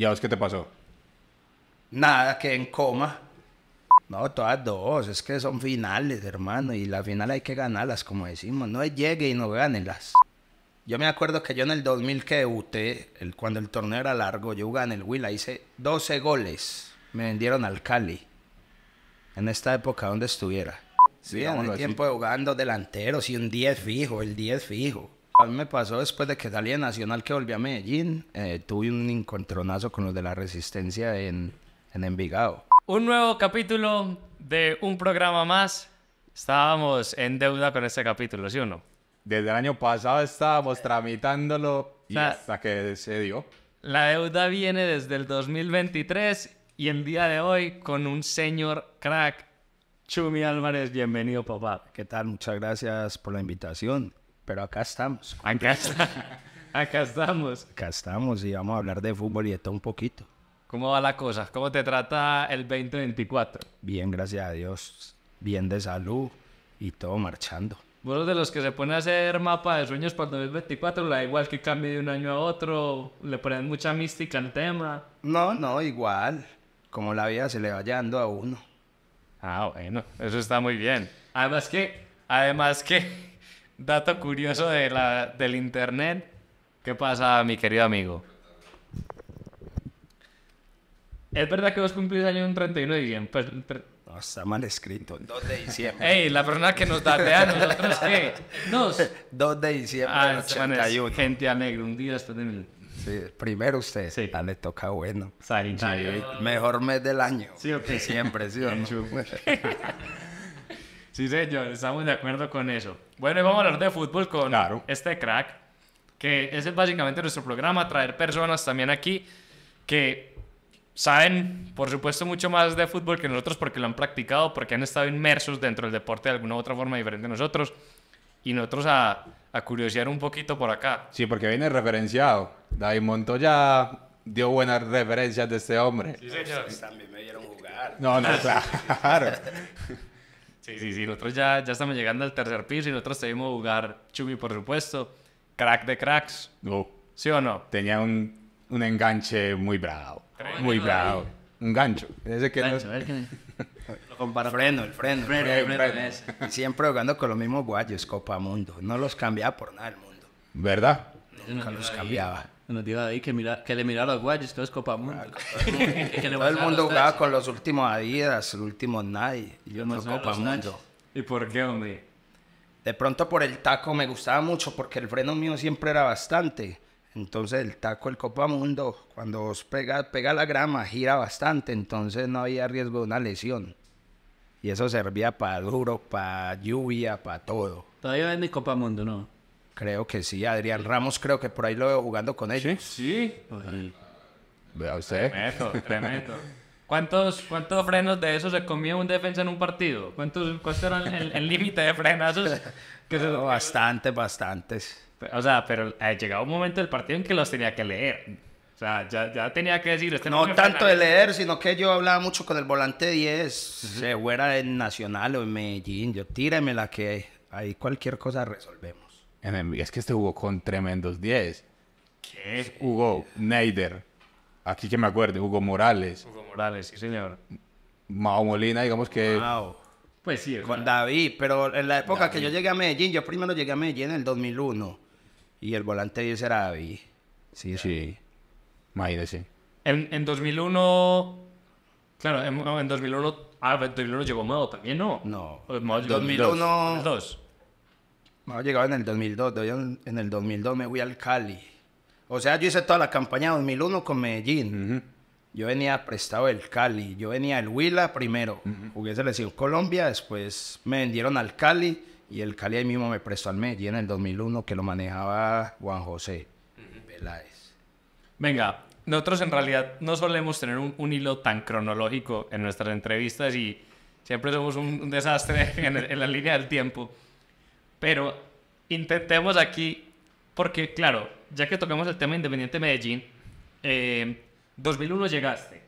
¿Y a qué te pasó? Nada, que en coma. No, todas dos. Es que son finales, hermano. Y la final hay que ganarlas, como decimos. No llegue y no gánenlas. Yo me acuerdo que yo en el 2000 que debuté, cuando el torneo era largo, yo jugaba en el Huila, hice 12 goles. Me vendieron al Cali. En esta época, donde estuviera. Sí, en el tiempo jugando delanteros y un 10 fijo, el 10 fijo. A mí me pasó después de que salí Nacional que volví a Medellín, eh, tuve un encontronazo con los de la Resistencia en, en Envigado. Un nuevo capítulo de un programa más. Estábamos en deuda con este capítulo, ¿sí o no? Desde el año pasado estábamos tramitándolo y hasta que se dio. La deuda viene desde el 2023 y el día de hoy con un señor crack, Chumi Álvarez. Bienvenido, papá. ¿Qué tal? Muchas gracias por la invitación. Pero acá estamos. Acá, estamos. Acá estamos y vamos a hablar de fútbol y de todo un poquito. ¿Cómo va la cosa? ¿Cómo te trata el 2024? Bien, gracias a Dios. Bien de salud y todo marchando. uno de los que se pone a hacer mapa de sueños para el 2024, la igual que cambie de un año a otro, le ponen mucha mística al tema. No, no, igual. Como la vida se le va dando a uno. Ah, bueno, eso está muy bien. Además que, además que Dato curioso de la, del internet. ¿Qué pasa, mi querido amigo? ¿Es verdad que vos cumplís año un 31 de diciembre? No, está mal escrito, 2 de diciembre. Ey, la persona que nos datea a nosotros, que nos. 2 de diciembre ah, Gente alegre, un día después de mil. primero usted, sí. Ah, le toca bueno. mejor mes del año. Sí, Siempre, sí Sí, señor, estamos de acuerdo con eso. Bueno, y vamos a hablar de fútbol con este crack, que ese es básicamente nuestro programa, traer personas también aquí que saben, por supuesto, mucho más de fútbol que nosotros porque lo han practicado, porque han estado inmersos dentro del deporte de alguna u otra forma diferente a nosotros. Y nosotros a, a curiosear un poquito por acá. Sí, porque viene referenciado. David Montoya dio buenas referencias de este hombre. Sí, señor. También me dieron jugar. No, no, claro. Sí, sí, sí. Nosotros ya, ya estamos llegando al tercer piso y nosotros seguimos jugar Chumi, por supuesto. Crack de cracks. No. ¿Sí o no? Tenía un, un enganche muy bravo. Muy bravo. Un gancho. Ese que Lo el freno. El freno, siempre jugando con los mismos guayos, Copa Mundo. No los cambiaba por nada el mundo. ¿Verdad? Nunca los cambiaba nos dijo ahí que, mira, que le mira a los guayos, que es Copa Mundo. Todo el mundo jugaba con los últimos Adidas, el último Nike yo no Copa Mundo. ¿Y por qué, hombre? De pronto por el taco me gustaba mucho porque el freno mío siempre era bastante. Entonces el taco, el Copa Mundo, cuando os pega, pega la grama, gira bastante, entonces no había riesgo de una lesión. Y eso servía para duro, para lluvia, para todo. Todavía es mi Copa Mundo, ¿no? Creo que sí, Adrián Ramos creo que por ahí lo veo jugando con ellos. Sí, sí. Vea usted. Tremendo, tremendo. ¿Cuántos, ¿Cuántos frenos de esos se comió un defensa en un partido? ¿Cuántos, eran el límite de frenazos? bastantes, bastantes. O sea, pero ha eh, llegado un momento del partido en que los tenía que leer. O sea, ya, ya tenía que decir... Este no, tanto de leer, sino que yo hablaba mucho con el volante 10, se fuera en Nacional o en Medellín, yo tíremela que ahí cualquier cosa resolvemos es que este jugó con tremendos 10. ¿Qué? Jugó Neider. Aquí que me acuerdo, Hugo Morales. Hugo Morales, sí, señor. Mao Molina, digamos que. Mao. Pues sí. Con David, pero en la época que yo llegué a Medellín, yo primero llegué a Medellín en el 2001. Y el volante 10 era David. Sí, sí. Imagínese. En, en 2001. Claro, en, 2001. Ah, en 2001 llegó Mao también, ¿no? No. Pues Mao 2001. 2002. Me llegado en el 2002. en el 2002 me fui al Cali. O sea, yo hice toda la campaña 2001 con Medellín. Yo venía prestado del Cali. Yo venía del Huila primero. Hubiese -huh. Colombia. Después me vendieron al Cali. Y el Cali ahí mismo me prestó al Medellín en el 2001, que lo manejaba Juan José Peláez. Venga, nosotros en realidad no solemos tener un, hilo tan cronológico en nuestras entrevistas y siempre somos un, desastre en, la línea del tiempo. Pero intentemos aquí, porque claro, ya que tocamos el tema Independiente Medellín, eh, 2001 llegaste.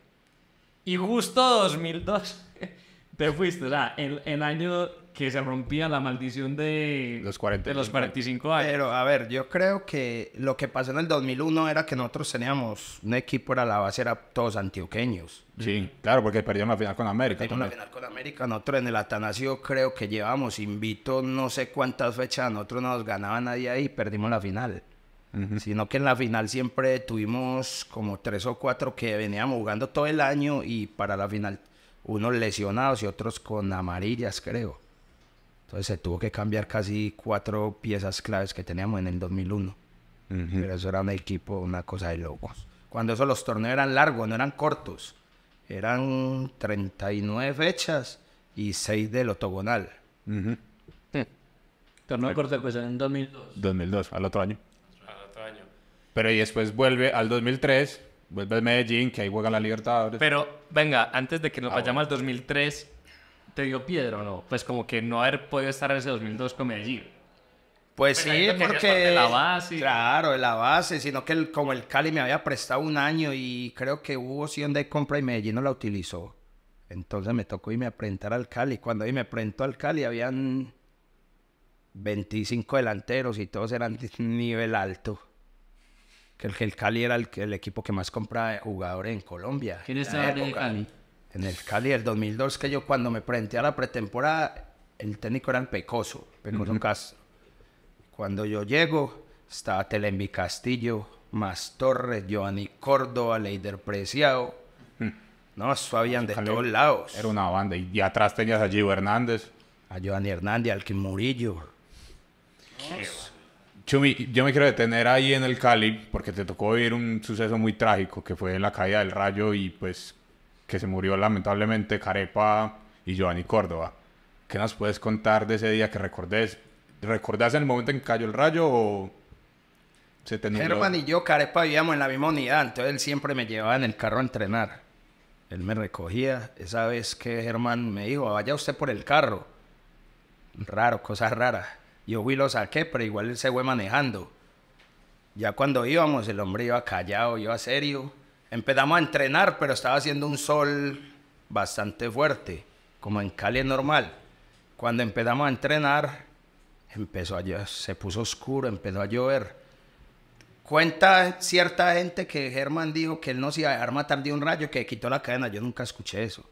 Y justo 2002 te fuiste, o sea, en, en año que se rompía la maldición de los, 40, de los 45 años. Pero a ver, yo creo que lo que pasó en el 2001 era que nosotros teníamos un equipo, era la base, era todos antioqueños. Sí, claro, porque perdieron la final con América. Perdieron la final con América. Nosotros en el Atanasio creo que llevamos invito no sé cuántas fechas, nosotros no nos ganaba nadie ahí y perdimos la final. Sino que en la final siempre tuvimos como tres o cuatro que veníamos jugando todo el año y para la final unos lesionados y otros con amarillas, creo. Entonces se tuvo que cambiar casi cuatro piezas claves que teníamos en el 2001. Pero eso era un equipo, una cosa de locos. Cuando eso los torneos eran largos, no eran cortos. Eran 39 fechas y 6 del octogonal. Torneo corto pues en 2002. 2002, al otro año. Al otro año. Pero y después vuelve al 2003, vuelve a Medellín, que ahí juega la Libertadores. Pero venga, antes de que nos ah, vayamos al 2003, ¿Te dio piedra o no? Pues como que no haber podido estar en ese 2002 con Medellín. Pues, pues sí, porque la base. Claro, la base, sino que como el Cali me había prestado un año y creo que hubo opción de compra y Medellín no la utilizó. Entonces me tocó irme a presentar al Cali. Cuando ahí me presentó al Cali habían 25 delanteros y todos eran de nivel alto. Que el, el Cali era el, el equipo que más compraba jugadores en Colombia. ¿Quién estaba en el Cali? en el Cali del 2002, que yo cuando me presenté a la pretemporada, el técnico era el Pecoso, Pecoso uh Cuando yo llego, estaba Telembi Castillo, Más Torres, Giovanni Córdoba, Leider Preciado. Mm. No, eso habían de todos lados. Era una banda. Y, atrás tenías a Gio Hernández. A Giovanni Hernández, al Kim Murillo. Chumi, yo me quiero detener ahí en el Cali porque te tocó vivir un suceso muy trágico que fue en la caída del rayo y pues que se murió lamentablemente Carepa y Giovanni Córdoba. ¿Qué nos puedes contar de ese día que recordés? ¿Recordás el momento en que cayó el rayo o se te Germán y yo, Carepa, vivíamos en la misma unidad, entonces él siempre me llevaba en el carro a entrenar. Él me recogía. Esa vez que Germán me dijo, vaya usted por el carro. Raro, cosas raras. Yo fui lo saqué, pero igual él se fue manejando. Ya cuando íbamos, el hombre iba callado, iba serio empezamos a entrenar, pero estaba haciendo un sol bastante fuerte, como en Cali normal. Cuando empezamos a entrenar, empezó a se puso oscuro, empezó a llover. Cuenta cierta gente que Germán dijo que él no se arma a de un rayo, que quitó la cadena. Yo nunca escuché eso.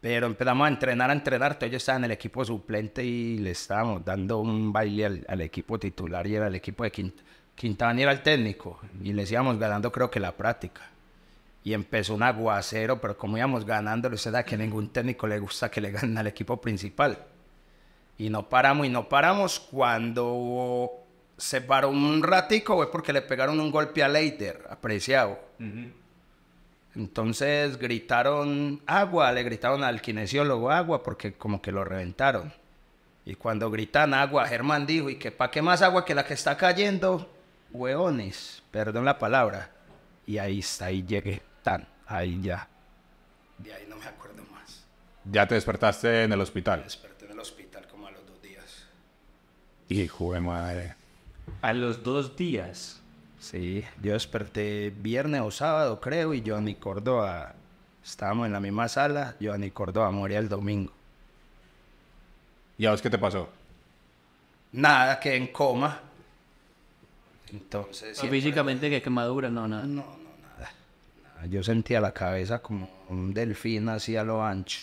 Pero empezamos a entrenar, a entrenar. todos ellos estaban en el equipo suplente y le estábamos dando un baile al, al equipo titular y era el equipo de quinto. Quintana era el técnico y les íbamos ganando creo que la práctica. Y empezó un aguacero, pero como íbamos ganando, usted da que ningún técnico le gusta que le ganen al equipo principal. Y no paramos, y no paramos cuando se paró un ratico, fue porque le pegaron un golpe a Leiter, apreciado. Entonces gritaron agua, le gritaron al kinesiólogo agua porque como que lo reventaron. Y cuando gritan agua, Germán dijo, ¿y que pa' qué más agua que la que está cayendo? hueones, perdón la palabra. Y ahí está, ahí llegué tan, ahí ya. De ahí no me acuerdo más. ¿Ya te despertaste en el hospital? desperté en el hospital como a los dos días. y de madre. A los dos días. Sí, yo desperté viernes o sábado, creo, y ni Córdoba, estábamos en la misma sala, ni Córdoba moría el domingo. ¿Y a vos qué te pasó? Nada, quedé en coma. Entonces. Pues físicamente, que quemadura, no, nada. No, no, nada, Yo sentía la cabeza como un delfín así a lo ancho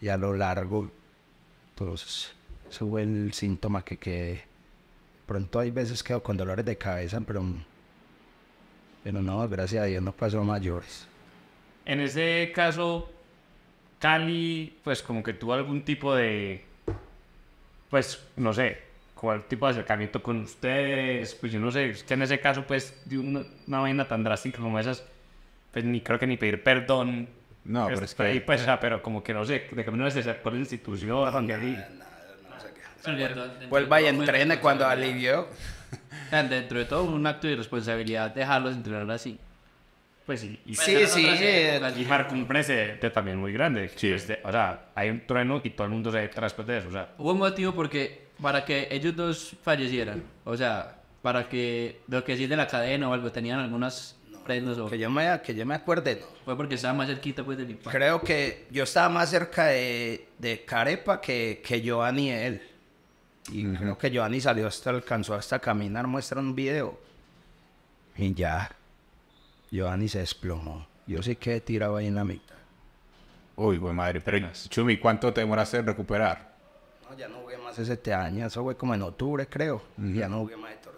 y a lo largo. Entonces, ese fue el síntoma que quedé. Pronto hay veces quedo con dolores de cabeza, pero. Pero no, gracias a Dios no pasó mayores. En ese caso, Cali, pues como que tuvo algún tipo de. Pues no sé, cuál tipo de acercamiento con ustedes, pues yo no sé, es que en ese caso pues de una, una vaina tan drástica como esas, pues ni creo que ni pedir perdón. No, pues, pero es que... Pues, pero como que no sé, de que menos se por la institución, donde ahí... Vuelva pues y entrene cuando alivió. Dentro de todo, un acto de responsabilidad dejarlos entrenar así. Pues sí. Y sí, sí. Y eh, marcó un también muy grande. o sea, hay un trueno y todo el mundo se detrás de eso. O sea. Hubo un motivo porque para que ellos dos fallecieran. O sea, para que lo que sí de la cadena o algo tenían algunas prendas o... Que yo me, que yo me acuerde, Fue porque estaba más cerquita pues del impacto. Creo que yo estaba más cerca de, Carepa que, que Giovanni él. Y creo que Giovanni salió hasta, alcanzó hasta caminar, muestra un video. Y ya, Giovanni se desplomó. Yo sí que tiraba ahí en la mitad. Uy, buen madre. Pero, Chumi, ¿cuánto te demoraste en recuperar? ya no jugué más ese este año, eso fue como en octubre creo, ya no jugué más de torneo.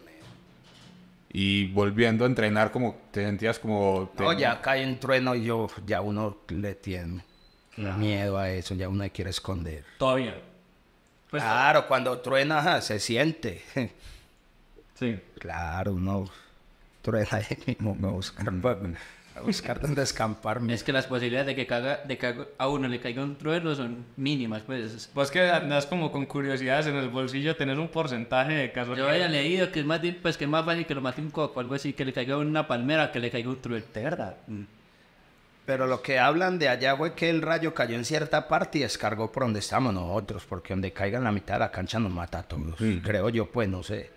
Y volviendo a entrenar, como te sentías como... No, ya cae un trueno y yo, ya uno le tiene miedo a eso, ya uno quiere esconder. Todavía. Pues, claro, cuando truena se siente. sí. Claro, uno truena ahí mismo, no, buscar donde escamparme. Es que las posibilidades de que, de a uno le caiga un trueno son mínimas, pues. pues que andas como con curiosidades en el bolsillo, tenés un porcentaje de casos. Yo había leído que es más, pues, que más fácil que lo mate un coco, algo así, que le caiga una palmera, que le caiga un trueno. Mm. Pero lo que hablan de allá fue que el rayo cayó en cierta parte y descargó por donde estamos nosotros, porque donde caiga en la mitad de la cancha nos mata a todos. Mm. Creo yo, pues, no sé.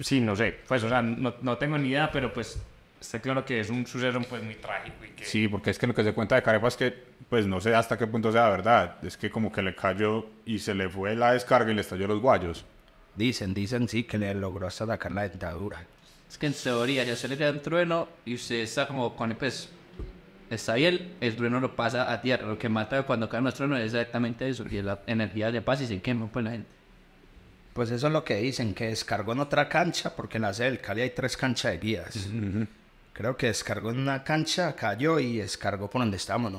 Sí, no sé. Pues, o sea, no, no tengo ni idea, pero pues está claro que es un suceso pues muy trágico. Y que... Sí, porque es que lo que se cuenta de Carepa es que, pues no sé hasta qué punto sea verdad, es que como que le cayó y se le fue la descarga y le estalló los guayos. Dicen, dicen sí que le logró hasta sacar la dentadura. Es que en teoría ya se le da un trueno y usted está como con el peso. Está bien, el trueno lo pasa a tierra. Lo que mata cuando cae el trueno, es exactamente eso, que la energía de paz y se quema pues la gente. Pues eso es lo que dicen, que descargó en otra cancha, porque en la sede del Cali hay tres canchas de guías creo que descargó en una cancha, cayó y descargó por donde estábamos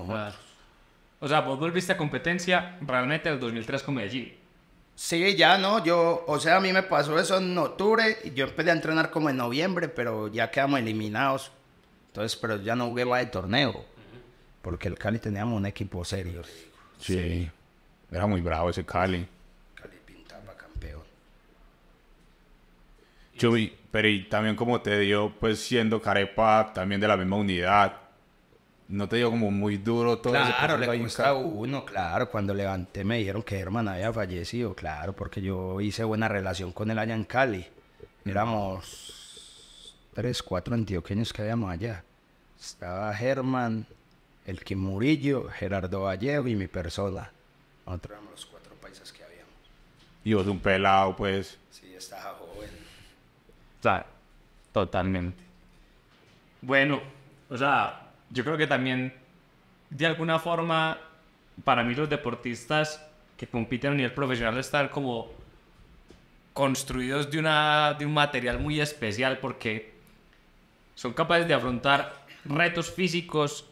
O sea, vos volviste a competencia realmente el 2003 con Medellín. Sí, ya no, yo, o sea, a mí me pasó eso en octubre, y yo empecé a entrenar como en noviembre, pero ya quedamos eliminados. Entonces, pero ya no jugué más de torneo, porque el Cali teníamos un equipo serio. sí. era muy bravo ese Cali. Chumi, pero y también como te dio, pues siendo Carepa también de la misma unidad, ¿no te dio como muy duro todo Claro, le uno, claro. Cuando levanté me dijeron que hermana había fallecido, claro, porque yo hice buena relación con el allá en Cali. Mm. Éramos tres, cuatro antioqueños que habíamos allá. Estaba Germán, el que Gerardo Vallejo y mi persona. Nosotros éramos los cuatro paisas que habíamos. Y vos de un pelado, pues. Sí, estaba joven sea, totalmente. Bueno, o sea, yo creo que también, de alguna forma, para mí los deportistas que compiten a nivel profesional están como construidos de, una, de un material muy especial porque son capaces de afrontar retos físicos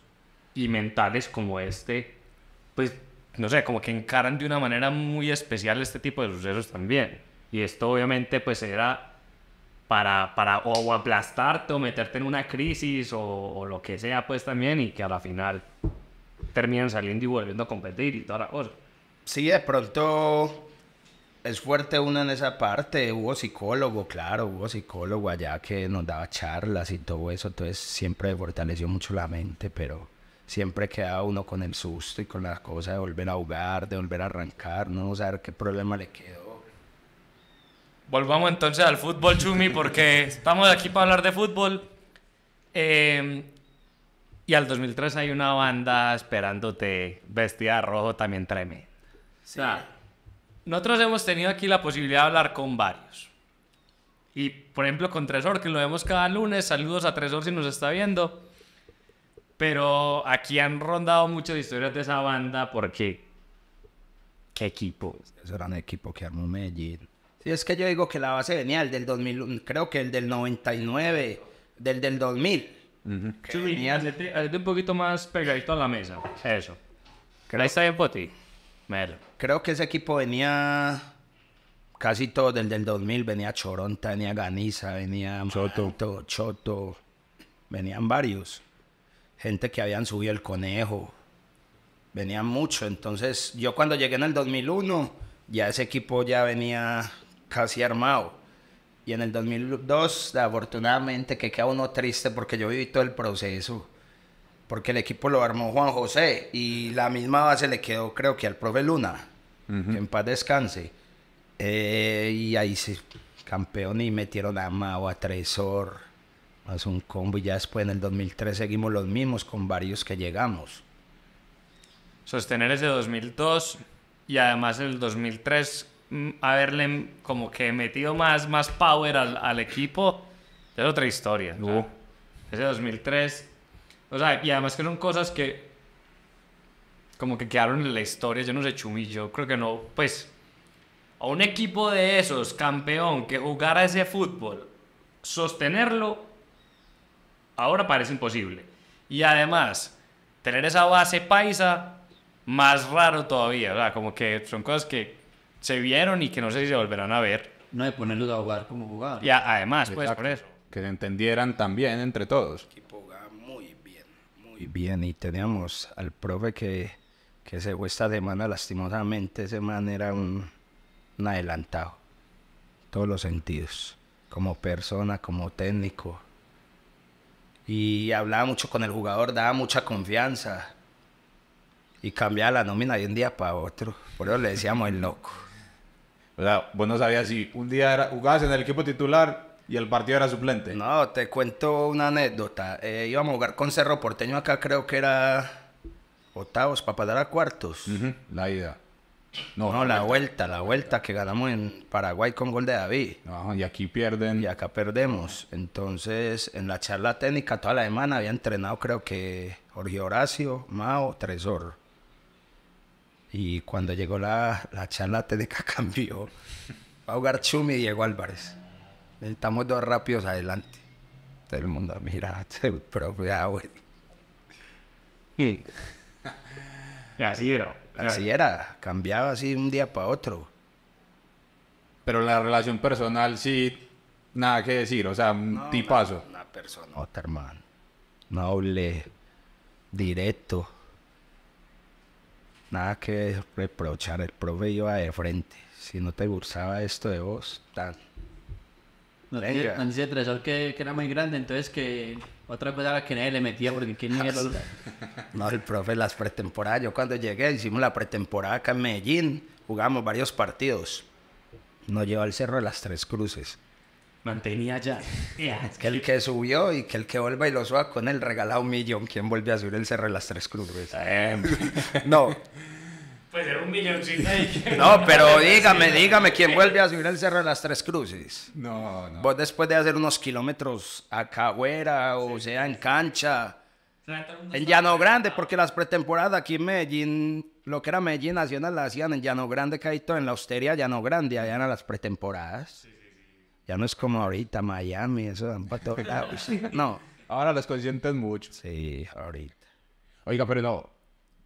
y mentales como este, pues no sé, como que encaran de una manera muy especial este tipo de sucesos también. Y esto obviamente pues era para, para o, aplastarte o meterte en una crisis o, lo que sea, pues también, y que a la final terminan saliendo y volviendo a competir y toda la cosa. Sí, de pronto es fuerte uno en esa parte. Hubo psicólogo, claro, hubo psicólogo allá que nos daba charlas y todo eso. Entonces siempre fortaleció mucho la mente, pero siempre queda uno con el susto y con las cosas de volver a jugar, de volver a arrancar, no saber qué problema le quedó volvamos entonces al fútbol, Chumi, porque estamos aquí para hablar de fútbol. Em, y al 2003 hay una banda esperándote vestida de rojo también tremendo. O sea, nosotros hemos tenido aquí la posibilidad de hablar con varios. Y por ejemplo con Tresor, que lo vemos cada lunes. Saludos a Tresor si nos está viendo. Pero aquí han rondado muchas historias de esa banda porque... ¿Qué equipo? Eso era un equipo que armó Medellín. Sí, es que yo digo que la base venía el del 2000, creo que el del 99, del del 2000. Uh venía... un poquito más pegadito a la mesa. Eso. ¿Queréis saber por ti? Creo que ese equipo venía casi todo del del 2000. Venía Choronta, venía Ganisa venía Choto. Choto. Venían varios. Gente que habían subido el conejo. Venían mucho. Entonces, yo cuando llegué en el 2001, ya ese equipo ya venía casi armado. Y en el 2002, afortunadamente, que queda uno triste porque yo viví todo el proceso. Porque el equipo lo armó Juan José y la misma base le quedó, creo que al profe Luna, que en paz descanse. Eh, y ahí se campeón y metieron a Mao, a Tresor, más un combo. Y ya después en el 2003 seguimos los mismos con varios que llegamos. Sostener ese 2002 y además el 2003 Mm, haberle como que metido más, más power al, equipo, es otra historia. Uh. ese 2003, o sea, y además que son cosas que como que quedaron en la historia, yo no sé, Chumi, yo creo que no, pues, a un equipo de esos, campeón, que jugara ese fútbol, sostenerlo, ahora parece imposible. Y además, tener esa base paisa, más raro todavía, o sea, como que son cosas que se vieron y que no sé si se volverán a ver. No, de ponerlo a jugar como jugador. ya además, pues, Que se entendieran también entre todos. equipo muy bien, muy bien. Y teníamos al profe que, se fue esta semana, lastimosamente, ese man era un, un adelantado. Todos los sentidos. Como persona, como técnico. Y hablaba mucho con el jugador, daba mucha confianza. Y cambiaba la nómina de un día para otro. Por eso le decíamos el loco. O sea, vos no sabías si un día era, jugabas en el equipo titular y el partido era suplente. No, te cuento una anécdota. Eh, íbamos a jugar con Cerro Porteño acá, creo que era octavos para pasar a cuartos. La ida. No, no la vuelta, la vuelta que ganamos en Paraguay con gol de David. y aquí pierden. Y acá perdemos. Entonces, en la charla técnica toda la semana había entrenado creo que Jorge Horacio, Mao, Tresor. Y cuando llegó la, la charla TDK cambió. Pau a y Diego Álvarez. Estamos dos rápidos adelante. Todo el mundo mira pero ya, güey. Y... así era. Así era. Cambiaba así de un día para otro. Pero la relación personal sí, nada que decir. O sea, un no, tipazo. Una, una persona, otra hermano. Noble, directo Nada que reprochar, el profe iba de frente. Si no te bursaba esto de vos, tan. No dice, nos dice el profesor que, era muy grande, entonces que otra vez era que nadie le metía porque quién no, no, el profe, las pretemporadas, yo cuando llegué hicimos la pretemporada acá en Medellín, jugamos varios partidos. Nos llevó al Cerro de las Tres Cruces mantenía ya. Es que el que subió y que el que vuelva y lo suba con el regalado un millón, ¿quién vuelve a subir el Cerro de las Tres Cruces? Em. no. Pues era un milloncito No, pero dígame, dígame, ¿quién vuelve a subir el Cerro de las Tres Cruces? No, no. Vos después de hacer unos kilómetros acá afuera, o sea, en cancha, en Llano Grande, porque las pretemporadas aquí en Medellín, lo que era Medellín Nacional, la hacían en Llano Grande, caído en la hostería Llano Grande, allá en las pretemporadas. Sí. Ya no es como ahorita Miami, eso dan No. Ahora los consienten mucho. Sí, ahorita. Oiga, pero no.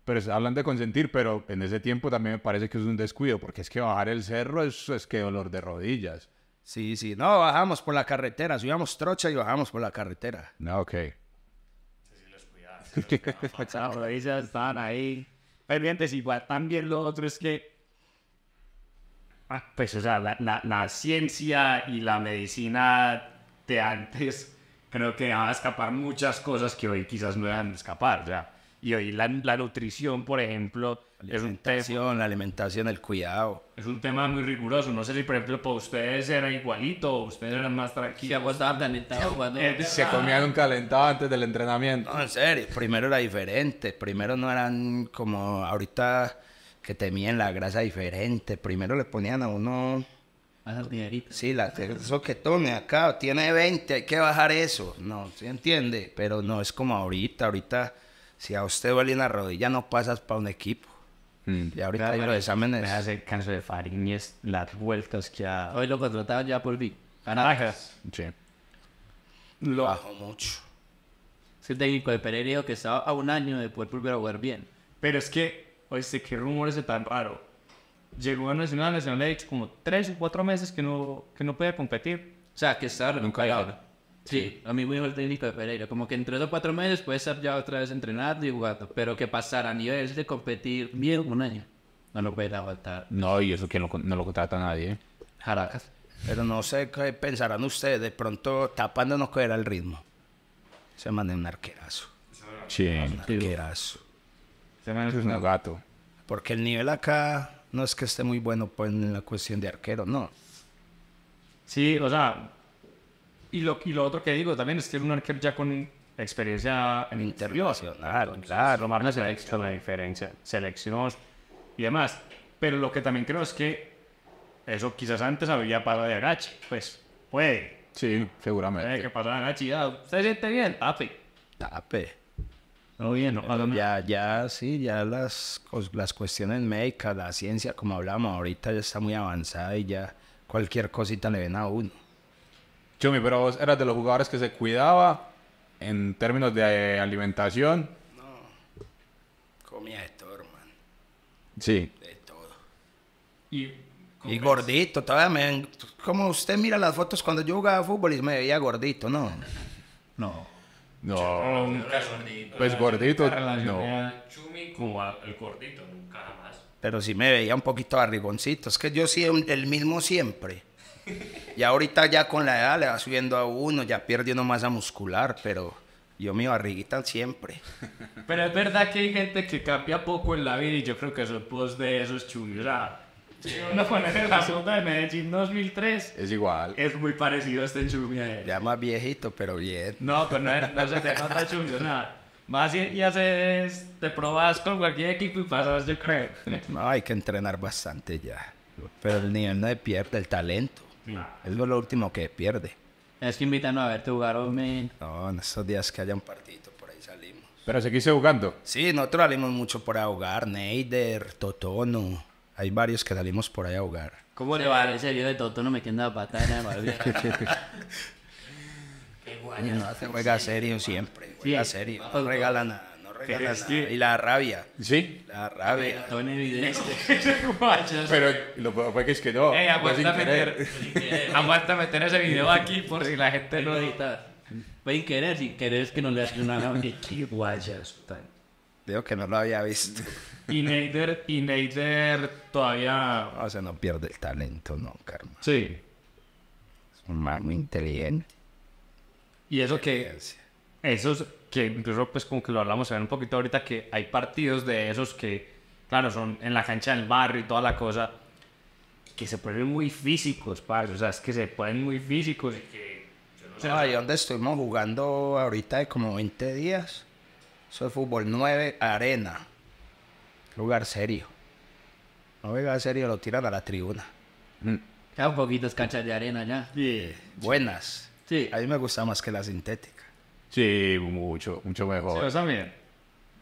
Pero hablan de consentir, pero en ese tiempo también me parece que es un descuido, porque es que bajar el cerro es, es que dolor de rodillas. Sí, sí. No, bajamos por la carretera. Subíamos trocha y bajamos por la carretera. No, ok. Sí, sí, los cuidados. rodillas estaban ahí. Pendientes igual. También lo otro es que Ah, pues, o sea, la, ciencia y la medicina de antes creo que a escapar muchas cosas que hoy quizás no a escapar, ya. Y hoy la, nutrición, por ejemplo, es un tema... La alimentación, el cuidado. Es un tema muy riguroso. No sé si, por ejemplo, para ustedes era igualito o ustedes eran más tranquilos. Se eh, Se comían un calentado antes del entrenamiento. No, en serio. Primero era diferente. Primero no eran como ahorita que te la grasa diferente. Primero le ponían a uno... Las Sí, las que tome acá, tiene 20, hay que bajar eso. No, ¿se entiende? Pero no es como ahorita, ahorita si a usted duele una rodilla no pasas para un equipo. Mm. Y ahorita claro, hay los exámenes. Me hace canso de faringes, las vueltas que ha... Hoy lo contrataban ya por Vic. ganas Sí. Lo bajo mucho. Es el técnico de Peregrino que estaba a un año de poder volver a jugar bien. Pero es que oíste, qué rumor ese tan raro. Llegó a Nacional, Nacional le dicho como tres o cuatro meses que no, que no puede competir. O sea, que está nunca ahora. Sí, a mí me dijo el técnico de Pereira, como que entre dos o cuatro meses puede estar ya otra vez entrenado y jugando, pero que pasara a nivel de competir bien un año, no lo puede aguantar. No, y eso que no, lo contrata nadie. Pero no sé qué pensarán ustedes, de pronto tapándonos que era el ritmo. Se manda un arquerazo. Sí. Un arquerazo es un gato. Porque el nivel acá no es que esté muy bueno pues, en la cuestión de arquero, no. Sí, o sea, y lo, y lo otro que digo también es que un arquero ya con experiencia en internacional, claro, claro una selección, la diferencia, selección y demás. Pero lo que también creo es que eso quizás antes había parado de agache, pues puede. Sí, seguramente. que de ya, ¿se siente bien? Tape. Tape. No bien, no, ya, ya, sí, ya las, cuestiones médicas, la ciencia, como hablábamos ahorita, ya está muy avanzada y ya cualquier cosita le ven a uno. Chumi, pero vos eras de los jugadores que se cuidaba en términos de alimentación. No, comía de todo, hermano. Sí. De todo. Y, gordito, todavía me... Como usted mira las fotos cuando yo jugaba fútbol y me veía gordito, ¿no? No. No. Pues gordito, no. Chumi como el gordito, nunca Pero sí me veía un poquito barrigoncito. Es que yo sí el mismo siempre. Y ahorita ya con la edad le va subiendo a uno, ya pierde uno masa muscular, pero yo mi barriguita siempre. Pero es verdad que hay gente que cambia poco en la vida y yo creo que son post de esos chumis. Si uno de la de Medellín 2003. Es igual. Es muy parecido a este en Ya más viejito, pero bien. No, pues no, no se te nota nada. Más y, haces, te probas con cualquier equipo y pasas, yo creo. No, hay que entrenar bastante ya. Pero el nivel no pierde, el talento. Es lo último que pierde. Es que invitan a verte jugar, hombre. No, en esos días que haya un partido, por ahí salimos. ¿Pero se quise jugando? Sí, nosotros salimos mucho por ahogar Neider, Totono. Hay varios que salimos por ahí a jugar. ¿Cómo le va a ese video de Toto? No me queda patada Qué guay. No, hace juega serio siempre. Juega sí. serio. No regala nada. Que... Y la rabia. ¿Sí? La rabia. Todo en evidente. Pero lo peor fue que es que no. Ey, aguanta, meter, aguanta meter ese video aquí por si la gente lo edita. Voy pues querer, si quieres que no le hace una... Qué guayas. Digo que no lo había visto. Y Neider, y todavía... O sea, no pierde el talento, no, Carmen. Sí. Es un man muy inteligente. Y eso que... Esos que incluso pues como que lo hablamos a ver un poquito ahorita, que hay partidos de esos que, claro, son en la cancha del barrio y toda la cosa, que se ponen muy físicos, padre. O sea, es que se ponen muy físicos y que... Yo no sé ahí donde estuvimos jugando ahorita de como 20 días, eso es fútbol 9, arena Lugar serio. No venga serio, lo tiran a la tribuna. Ya mm. un poquito canchas de arena ya. Sí. Buenas. Sí. A mí me gusta más que la sintética. Sí, mucho, mucho mejor. Sí, también.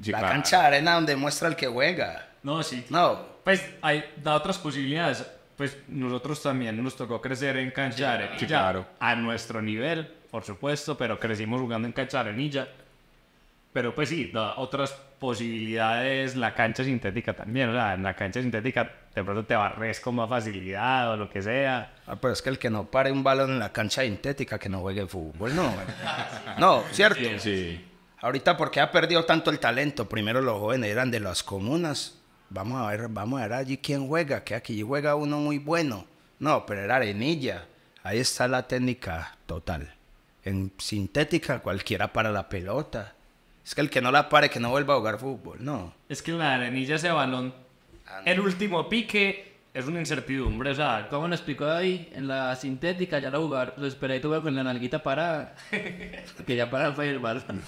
La ah. cancha de arena donde muestra el que juega. No, sí. No. Pues hay da otras posibilidades. Pues nosotros también nos tocó crecer en cancha de arena. claro. A nuestro nivel, por supuesto, pero crecimos jugando en cancha de arenilla. Pero pues sí, da otras posibilidades la cancha sintética también. O sea, en la cancha sintética de pronto te barres con más facilidad o lo que sea. Ah, pero es que el que no pare un balón en la cancha sintética que no juegue fútbol, no. no, ¿cierto? Sí, Ahorita porque ha perdido tanto el talento. Primero los jóvenes eran de las comunas. Vamos a ver, vamos a ver allí quién juega, que aquí juega uno muy bueno. No, pero era arenilla. Ahí está la técnica total. En sintética cualquiera para la pelota es que el que no la pare, que no vuelva a jugar fútbol, no. Es que en la arenilla ese balón, ah, el último pique es una incertidumbre, o sea. Como nos explicó ahí, en la sintética ya la jugar, lo esperé y tuve con la nalguita parada. que ya para el balón.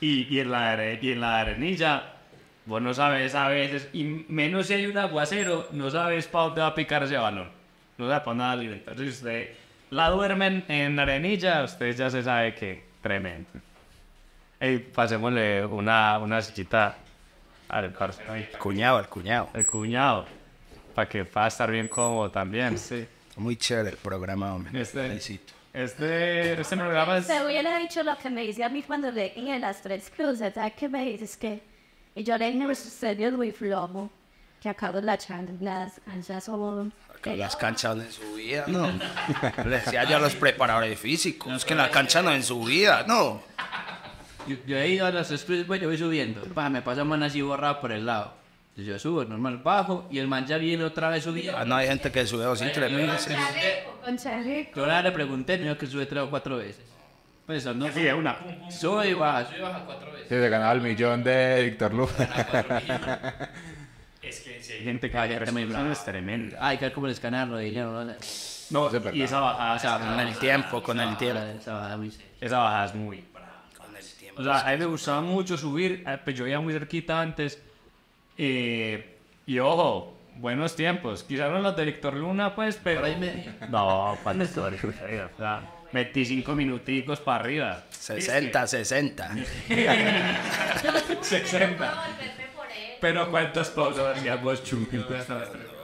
Y, y, en la, y en la arenilla, vos no sabes a veces, y menos si hay un aguacero, no sabes para dónde va a picar ese balón. No da para nada Entonces Si usted la duermen en arenilla, usted ya se sabe que tremendo y pasémosle una, una sillita al Cuñado, al cuñado. El cuñado. Para que pueda estar bien cómodo también, sí. Muy chévere el programa, hombre. Este, Este, este programa es... Se este hubiera dicho lo que me dice a mí cuando leí en las tres cruces, ¿sabes qué me dices? Que y yo leí en el serio muy flomo, que acabo la en las canchas las canchas en su vida, no. Le decía yo a los preparadores físicos, es que las canchas no en su vida, no. Yo, he ido a las pues yo voy subiendo. Pa, me pasa un man así borrado por el lado. Yo subo, normal, bajo, y el man ya viene otra vez subido. Ah, no, hay gente que sube dos sin tres veces. Yo ahora le pregunté, no, que sube tres o cuatro veces. Pues eso, no. Sí, es una. Sube y baja, sube baja cuatro veces. Sí, se ganaba el millón de Víctor Luz. Es que si hay gente que va a es tremendo. Hay que ver cómo les ganan los dinero. No, no, y esa bajada. con el tiempo, con el tiempo. Esa bajada es muy. O sea, a mí me gustaba mucho subir, eh, pero pues yo iba muy cerquita antes. y ojo, buenos tiempos. Quizás no los de Víctor Luna, pues, pero. ahí me... No, para o 25 minuticos para arriba. 60, 60. 60. Pero cuántas pausas hacíamos, ¿no?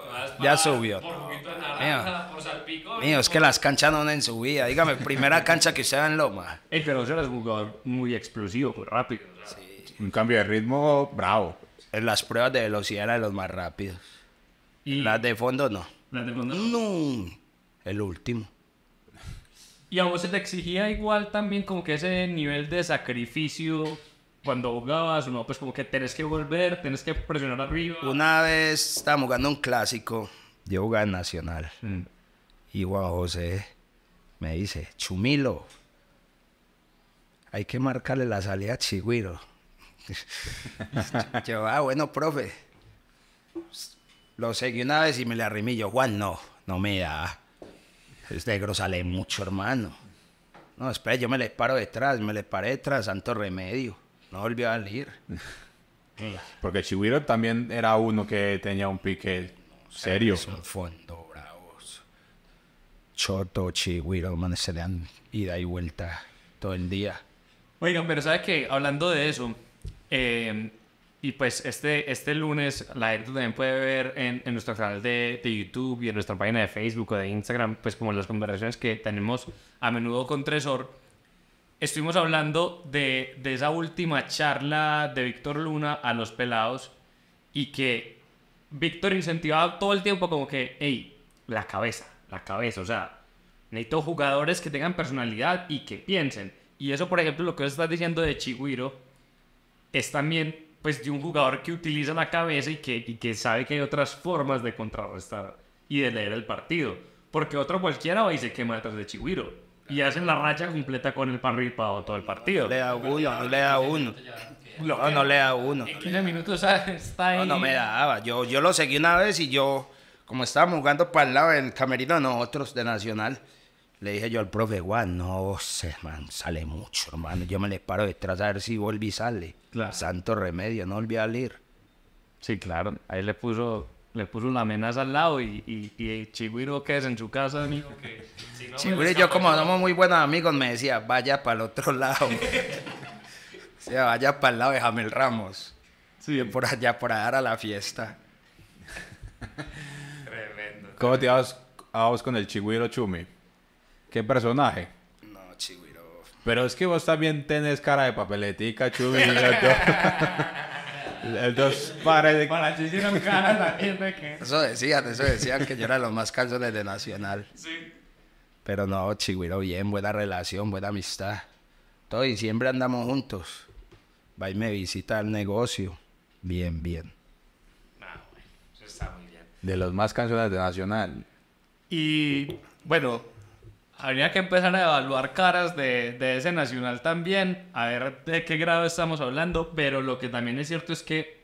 ya subió. Mío. Mío, es que las canchas no han en subida. Dígame, primera cancha que sea en Loma. El Ferrocer es un jugador muy explosivo, muy pues, rápido. sí. Un cambio de ritmo bravo. En las pruebas de velocidad eran los más rápidos. ¿Y las de fondo no. Las de fondo no. no. El último. Y a vos se te exigía igual también como que ese nivel de sacrificio cuando jugabas, no, pues como que tenés que volver, tenés que presionar arriba. Una vez estábamos jugando un clásico, yo jugaba en Nacional. Mm. Y Juan José me dice, Chumilo, hay que marcarle la salida a Chigüiro. yo, ah, bueno, profe. Lo seguí una vez y me le arrimé. Yo, Juan, no, no me da. Este negro sale mucho, hermano. No, espera, yo me le paro detrás, me le paré detrás, santo remedio no volvió leer, Porque Chihuahua también era uno que tenía un pique serio. Es fondo, bravos. Choto, Chihuahua, man, se le dan ida y vuelta todo el día. Oigan, pero ¿sabes qué? Hablando de eso, em, y pues este, este lunes la gente también puede ver en, nuestro canal de, de, YouTube y en nuestra página de Facebook o de Instagram, pues como las conversaciones que tenemos a menudo con Tresor estuvimos hablando de, esa última charla de Víctor Luna a los pelados y que Víctor incentivaba todo el tiempo como que, hey, la cabeza, la cabeza, o sea, necesito jugadores que tengan personalidad y que piensen. Y eso, por ejemplo, lo que os estás diciendo de Chigüiro es también, pues, de un jugador que utiliza la cabeza y que, sabe que hay otras formas de contrarrestar y de leer el partido. Porque otro cualquiera va y se quema detrás de Chigüiro. Y hacen la racha completa con el parril para todo el partido. le da uno, no le da uno. No, le da uno. En 15 minutos está ahí. No, me daba. Yo, yo lo seguí una vez y yo, como estábamos jugando para el lado del camerino nosotros de Nacional, le dije yo al profe, guau, no sé, man, sale mucho, hermano. Yo me le paro detrás a ver si vuelve y sale. Santo remedio, no olvide a salir. Sí, claro. Ahí le puso le puso una amenaza al lado y, y, y Chigüiro que es en su casa, amigo. Chigüiro pues, yo como somos muy buenos amigos me decía, vaya para el otro lado. o sea, vaya para el lado de Jamel Ramos. Sí. Por allá, para dar a la fiesta. Tremendo. ¿Cómo te vas a vos con el Chigüiro Chumi? ¿Qué personaje? No, Chigüiro. Pero es que vos también tenés cara de papeletica, Chumi. dos de... Para que... Eso decían, eso decían que yo era los más canciones de Nacional. Sí. Pero no, Chigüiro bien, buena relación, buena amistad. Todo siempre andamos juntos. Va y me visita al negocio. Bien, bien. Ah, bueno, está muy bien. De los más canciones de Nacional. Y bueno, habría que empezar a evaluar caras de, de, ese nacional también, a ver de qué grado estamos hablando, pero lo que también es cierto es que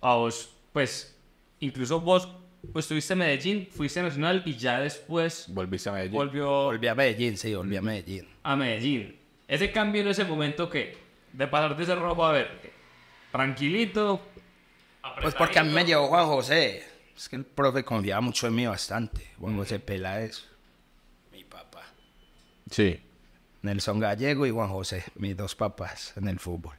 a vos, pues, incluso vos, pues tuviste Medellín, fuiste nacional y ya después... Volviste a Medellín. Volvió... Volví a Medellín, sí, volví a Medellín. A Medellín. Ese cambio en ese momento que, de pasar de robo, a ver, tranquilito. Pues porque a mí me llevó Juan José. Es que el profe confiaba mucho en mí bastante. Juan José eso. Sí. Nelson Gallego y Juan José, mis dos papás en el fútbol.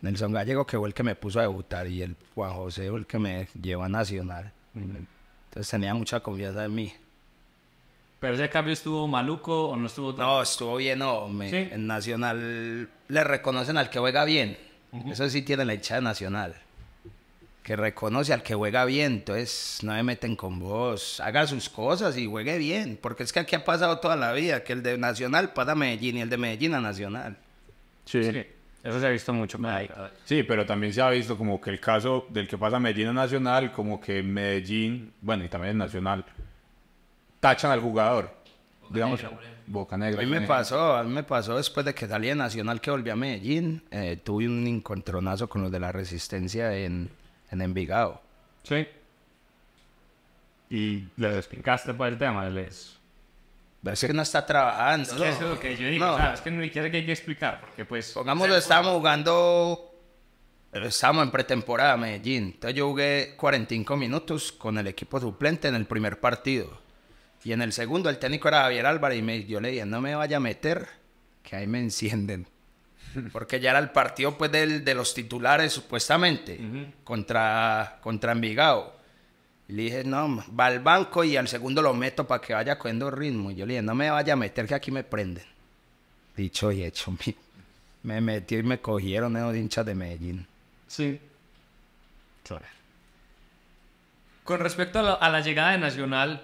Nelson Gallego que fue el que me puso a debutar y el Juan José fue el que me llevó a Nacional. Entonces tenía mucha confianza en mí. ¿Pero ese cambio estuvo maluco o no estuvo tan... No, estuvo bien, no. En Nacional le reconocen al que juega bien. Eso sí tiene la de Nacional que reconoce al que juega bien, entonces no me meten con vos, haga sus cosas y juegue bien, porque es que aquí ha pasado toda la vida, que el de Nacional pasa Medellín y el de Medellín a Nacional. Sí. eso se ha visto mucho. Sí, pero también se ha visto como que el caso del que pasa Medellín a Nacional, como que Medellín, bueno, y también Nacional, tachan al jugador. digamos, Boca Negra. A mí me pasó, a mí me pasó después de que salí de Nacional que volví a Medellín, eh, tuve un encontronazo con los de la Resistencia en en Envigado. Sí. Y le explicaste por el tema, les. Es que no está trabajando. es lo que yo digo. es que no siquiera que hay que explicar. Porque pues. Pongámoslo, estamos jugando. Estamos en pretemporada Medellín. Entonces yo jugué 45 minutos con el equipo suplente en el primer partido. Y en el segundo el técnico era Javier Álvarez y me, yo le dije, no me vaya a meter, que ahí me encienden. porque ya era el partido pues de los titulares supuestamente contra, contra Envigado. Le dije, no, va al banco y al segundo lo meto para que vaya cogiendo ritmo. Y yo le dije, no me vaya a meter que aquí me prenden. Dicho y hecho, me metió y me cogieron esos hinchas de Medellín. Sí. Con respecto a, la llegada de Nacional,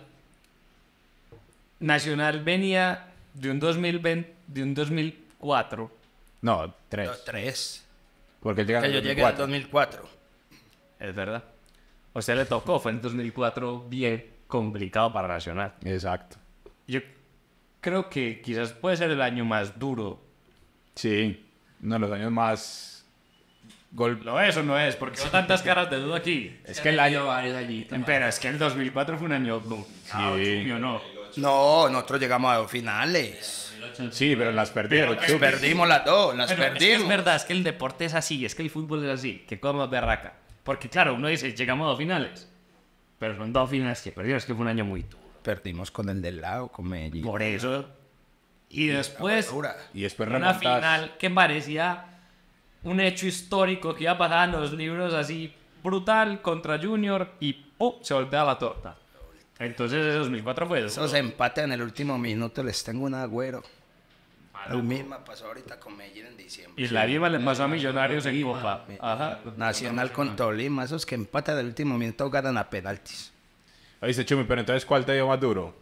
Nacional venía de un 2020, de un 2004 no, tres. tres. Porque yo 2004. Es verdad. O sea, le tocó, fue en 2004 bien complicado para Nacional. Exacto. Yo creo que quizás puede ser el año más duro. Sí, uno de los años más... Gol... ¿Lo es o no es? Porque son tantas caras de duda aquí. Es que el año... de allí va Pero es que el 2004 fue un año... Sí. Ah, no. No, nosotros llegamos a los finales. Sí, pero las perdieron. perdimos las dos, las perdimos. Es, verdad, es que el deporte es así, es que el fútbol es así, que como berraca. Porque claro, uno dice, llegamos a dos finales. Pero son dos finales que perdieron, es que fue un año muy duro. Perdimos con el del lado, con Medellín. Por eso. Y, después, y una final que parecía un hecho histórico que iba a pasar en los libros así brutal contra Junior y se voltea la torta. Entonces, ese 2004 fue eso. Los empates en el último minuto les tengo un agüero lo mismo pasó ahorita con Medellín en diciembre. Y la viva le pasó a Millonarios en Copa. Ajá. Nacional ah. con Tolima, esos que empatan del último minuto ganan a penaltis. Ahí dice Chumi, pero entonces, ¿cuál te dio más duro?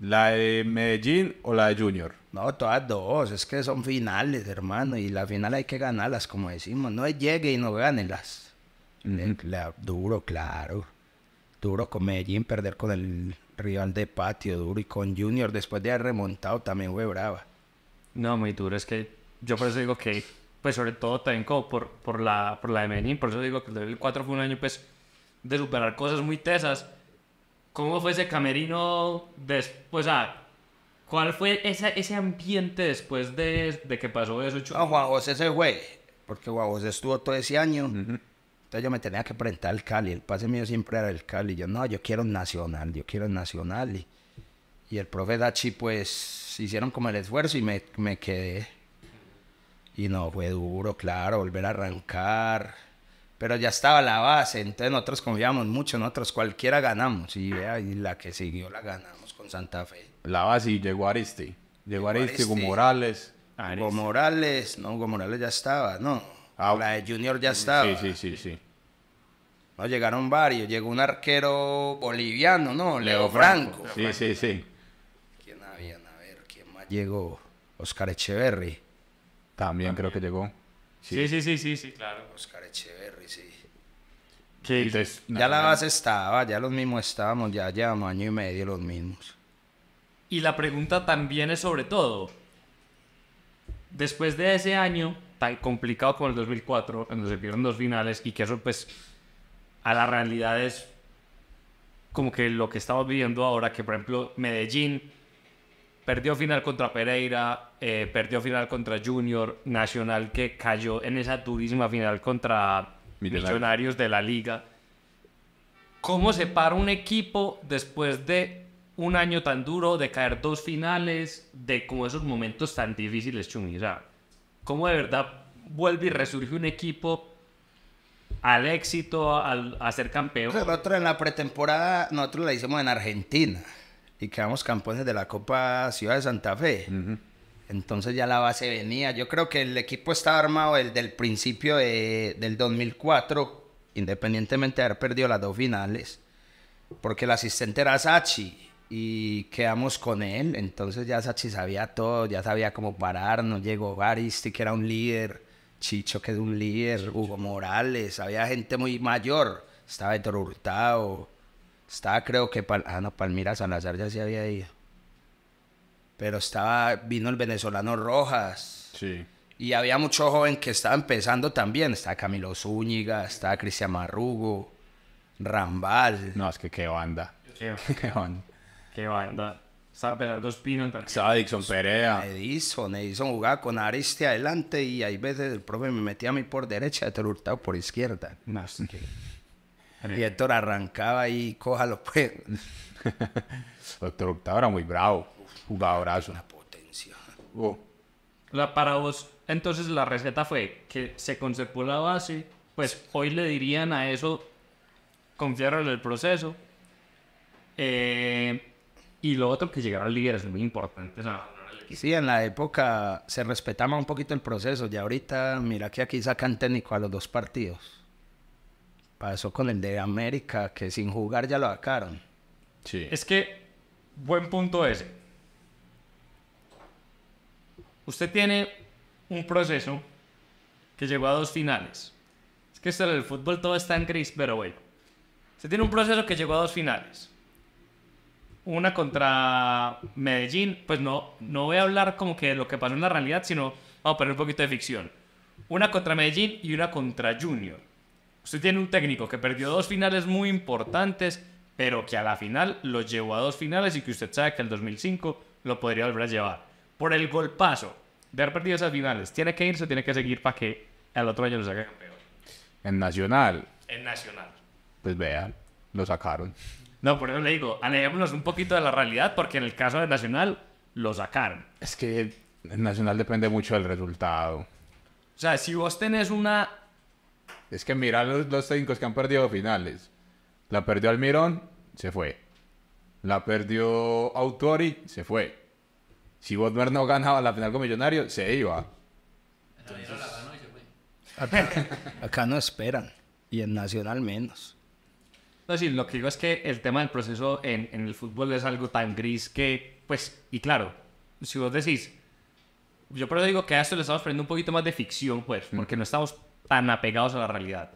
¿La de Medellín o la de Junior? No, todas dos. Es que son finales, hermano. Y la final hay que ganarlas, como decimos. No llegue y no gane las. duro, claro. Duro con Medellín, perder con el rival de patio. Duro y con Junior, después de haber remontado, también fue brava. No, muy duro. Es que yo por eso digo que, pues sobre todo también como por, por, la, por la de Medellín, por eso digo que el 2004 fue un año pues de superar cosas muy tesas. ¿Cómo fue ese camerino después? sea, ¿Cuál fue ese ese ambiente después de, de que pasó eso? Ah, Juan ese güey. porque Juan estuvo todo ese año. Entonces yo me tenía que presentar al Cali. El pase mío siempre era el Cali. Yo, no, yo quiero nacional, yo quiero nacional. Y, y el profe Dachi, pues, hicieron como el esfuerzo y me, quedé. Y no, fue duro, claro, volver a arrancar. Pero ya estaba la base, entonces nosotros confiamos mucho, nosotros cualquiera ganamos. Y, vea, y la que siguió la ganamos con Santa Fe. La base y llegó Aristi. Llegó, llegó con Morales. Morales, no, Hugo Morales ya estaba, no. Ah, la de Junior ya estaba. Sí, sí, sí, sí. No, llegaron varios. Llegó un arquero boliviano, ¿no? Leo, Franco. Sí, sí, sí llegó. Oscar Echeverry. También, creo que llegó. Sí. sí, sí, sí, claro. Oscar Echeverry, sí. ya la base estaba, ya los mismos estábamos, ya llevamos año y medio los mismos. Y la pregunta también es sobre todo, después de ese año tan complicado como el 2004, donde se pierden dos finales y que eso pues a la realidad es como que lo que estamos viviendo ahora, que por ejemplo Medellín perdió final contra Pereira, eh, perdió final contra Junior, Nacional que cayó en esa durísima final contra Millonarios de la Liga. ¿Cómo se para un equipo después de un año tan duro, de caer dos finales, de como esos momentos tan difíciles, Chungi? ¿cómo de verdad vuelve y resurge un equipo al éxito, al, hacer ser campeón? Nosotros en la pretemporada, nosotros la hicimos en Argentina y quedamos campeones de la Copa Ciudad de Santa Fe. Entonces ya la base venía. Yo creo que el equipo estaba armado desde el principio del 2004, independientemente de haber perdido las dos finales, porque el asistente era Sachi y quedamos con él. Entonces ya Sachi sabía todo, ya sabía cómo no Llegó Baristi, que era un líder, Chicho, que era un líder, Hugo Morales, había gente muy mayor, estaba Héctor Hurtado. Estaba creo que, ah no, Palmira Salazar ya se había ido. Pero estaba, vino el venezolano Rojas. Sí. Y había mucho joven que estaba empezando también. Estaba Camilo Zúñiga, estaba Cristian Marrugo, Rambal. No, es que qué banda. Qué, qué banda. Qué banda. Estaba en Espino Estaba Dixon Perea. Edison, Edison jugaba con Ariste adelante y hay veces el profe me metía a mí por derecha y te hurtado por izquierda. No, es que... Y Héctor arrancaba y coja pues. Doctor Octavo era muy bravo, jugadorazo. una potencia. La, oh. para vos, entonces la receta fue que se conservó la base, pues hoy le dirían a eso, confiar en el proceso. Eh, y lo otro que llegar al líder es muy importante. Sí, en la época se respetaba un poquito el proceso. y ahorita, mira que aquí sacan técnico a los dos partidos. Pasó con el de América, que sin jugar ya lo sacaron. Sí. Es que, buen punto ese. Usted tiene un proceso que llegó a dos finales. Es que el fútbol todo está en gris, pero bueno. Usted tiene un proceso que llegó a dos finales. Una contra Medellín, pues no, no voy a hablar como que lo que pasó en la realidad, sino vamos a poner un poquito de ficción. Una contra Medellín y una contra Junior Usted tiene un técnico que perdió dos finales muy importantes, pero que a la final los llevó a dos finales y que usted sabe que el 2005 lo podría volver a llevar. Por el golpazo de haber perdido esas finales, tiene que irse, tiene que seguir para que el otro año lo saque campeón. En Nacional. En Nacional. Pues vean, lo sacaron. No, por eso le digo, alejémonos un poquito de la realidad, porque en el caso de Nacional lo sacaron. Es que el Nacional depende mucho del resultado. O sea, si vos tenés una es que mira los, los que han perdido finales. La perdió Almirón, se fue. La perdió Autori, se fue. Si Bodmer no ganaba la final con Millonarios, se iba. Acá, no esperan. Y en Nacional menos. No, lo que digo es que el tema del proceso en, el fútbol es algo tan gris que, pues, y claro, si vos decís, yo pero digo que a esto le estamos poniendo un poquito más de ficción, pues, mm. porque no estamos tan apegados a la realidad.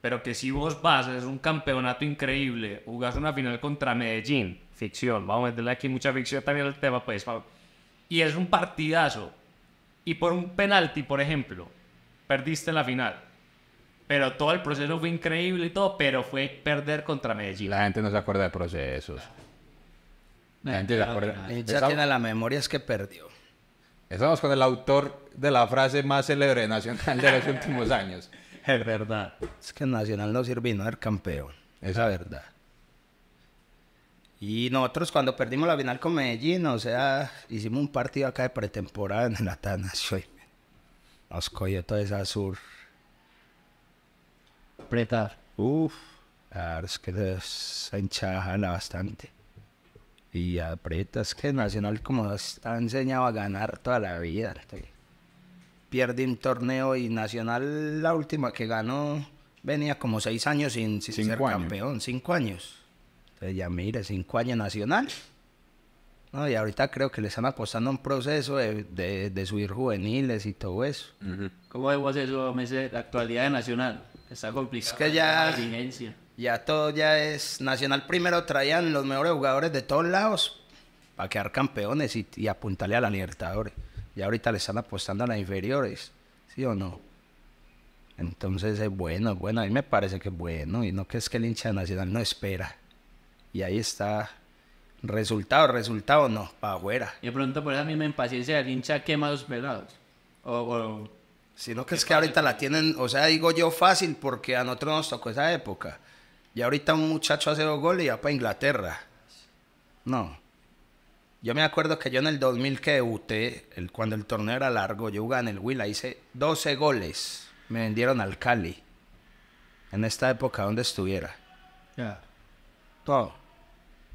Pero que si vos vas, es un campeonato increíble, jugás una final contra Medellín, ficción, vamos a meterle aquí mucha ficción también al tema, pues, y es un partidazo, y por un penalti, por ejemplo, perdiste la final. Pero todo el proceso fue increíble y todo, pero fue perder contra Medellín. La gente no se acuerda de procesos. La gente se acuerda. La ya tiene la memoria es que perdió. Estamos con el autor de la frase más célebre de Nacional de los últimos años. Es verdad. Es que Nacional no sirve no ser campeón. Es la verdad. Y nosotros cuando perdimos la final con Medellín, o sea, hicimos un partido acá de pretemporada en el Atanasio. Nos cogió toda esa sur. Apretar. Uf. es que se enchajan bastante. Y aprieta, es que Nacional como ha enseñado a ganar toda la vida pierde un torneo y Nacional, la última que ganó, venía como seis años sin, ser campeón, cinco años. Entonces ya mire, cinco años Nacional. No, y ahorita creo que le están apostando un proceso de, subir juveniles y todo eso. ¿Cómo debo hacer eso, Messi? La actualidad de Nacional está complicada. Es que ya, ya todo ya es... Nacional primero traían los mejores jugadores de todos lados para quedar campeones y apuntarle a la Libertadores. Y ahorita le están apostando a las inferiores, ¿sí o no? Entonces es eh, bueno, bueno. A mí me parece que es bueno. Y no que es que el hincha nacional no espera. Y ahí está. Resultado, resultado, no, para afuera. Y de pronto por esa misma impaciencia ¿El hincha quema los pelados. O, no Sino que es que ahorita la tienen, o sea, digo yo fácil porque a nosotros nos tocó esa época. Y ahorita un muchacho hace dos goles y va para Inglaterra. No. Yo me acuerdo que yo en el 2000 que debuté, el, cuando el torneo era largo, yo jugaba en el Huila, hice 12 goles. Me vendieron al Cali. En esta época donde estuviera. Ya. Todo.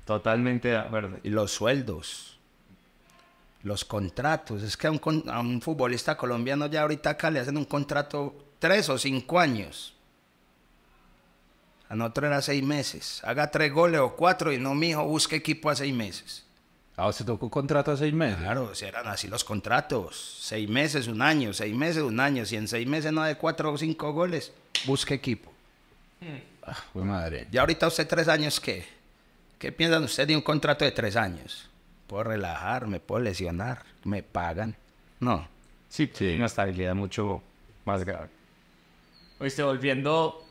Totalmente Y los sueldos. Los contratos. Es que a un, futbolista colombiano ya ahorita acá le hacen un contrato tres o cinco años. A nosotros era seis meses. Haga tres goles o cuatro y no, mijo, busque equipo a seis meses. Ah, se tocó contrato a seis meses. Claro, eran así los contratos. Seis meses, un año, seis meses, un año. Si en seis meses no de cuatro o cinco goles, busque equipo. Mm. madre. Ya ahorita usted tres años, ¿qué? ¿Qué piensan ustedes de un contrato de tres años? Puedo relajar, me puedo lesionar, me pagan. No. Sí, sí. una estabilidad mucho más grave. Oíste, volviendo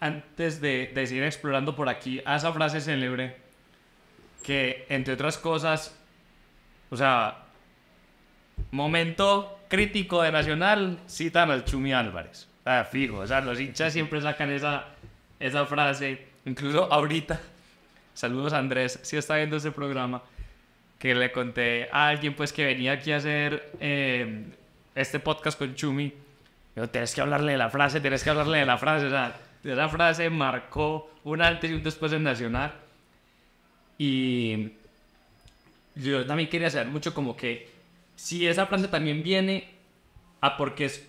antes de, de seguir explorando por aquí a esa frase célebre que, entre otras cosas, o sea, momento crítico de Nacional, citan al Chumi Álvarez. O sea, fijo, o sea, los hinchas siempre sacan esa, esa frase, incluso ahorita. Saludos Andrés, si está viendo ese programa, que le conté a alguien pues que venía aquí a hacer em, este podcast con Chumi. Yo, tienes que hablarle de la frase, tienes que hablarle de la frase. O sea, esa frase marcó un antes y un después en Nacional. Y yo también quería saber mucho como que si esa frase también viene a porque es,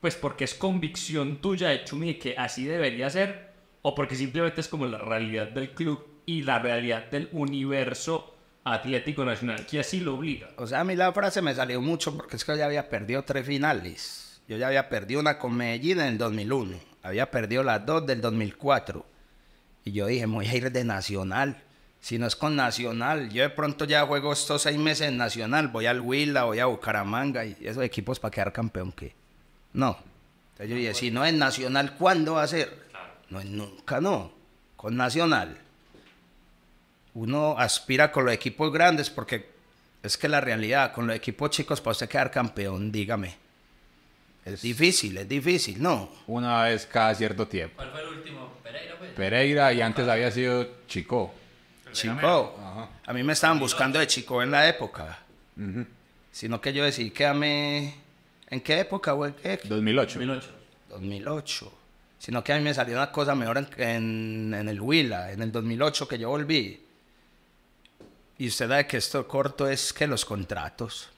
pues porque es convicción tuya de Chumi que así debería ser, o porque simplemente es como la realidad del club y la realidad del universo Atlético Nacional, que así lo obliga. O sea, a mí la frase me salió mucho porque es que yo ya había perdido tres finales. Yo ya había perdido una con Medellín en el 2001, había perdido las dos del 2004. Y yo dije, voy a ir de Nacional si no es con Nacional. Yo de pronto ya juego estos seis meses en Nacional, voy al Huila, voy a Bucaramanga y esos equipos para quedar campeón, ¿qué? No. Entonces yo dije, si no es Nacional, ¿cuándo va a ser? No es nunca, no. Con Nacional. Uno aspira con los equipos grandes porque es que la realidad, con los equipos chicos, para usted quedar campeón, dígame. Es difícil, es difícil, ¿no? Una vez cada cierto tiempo. ¿Cuál fue el último? Pereira, pues? Pereira y antes había sido Chico. Chico. A mí me estaban buscando de Chico en la época. Sino que yo decidí quédame. ¿En qué época, 2008. 2008. 2008. Sino que a mí me salió una cosa mejor en, el Huila, en el 2008 que yo volví. Y usted sabe que esto corto es que los contratos.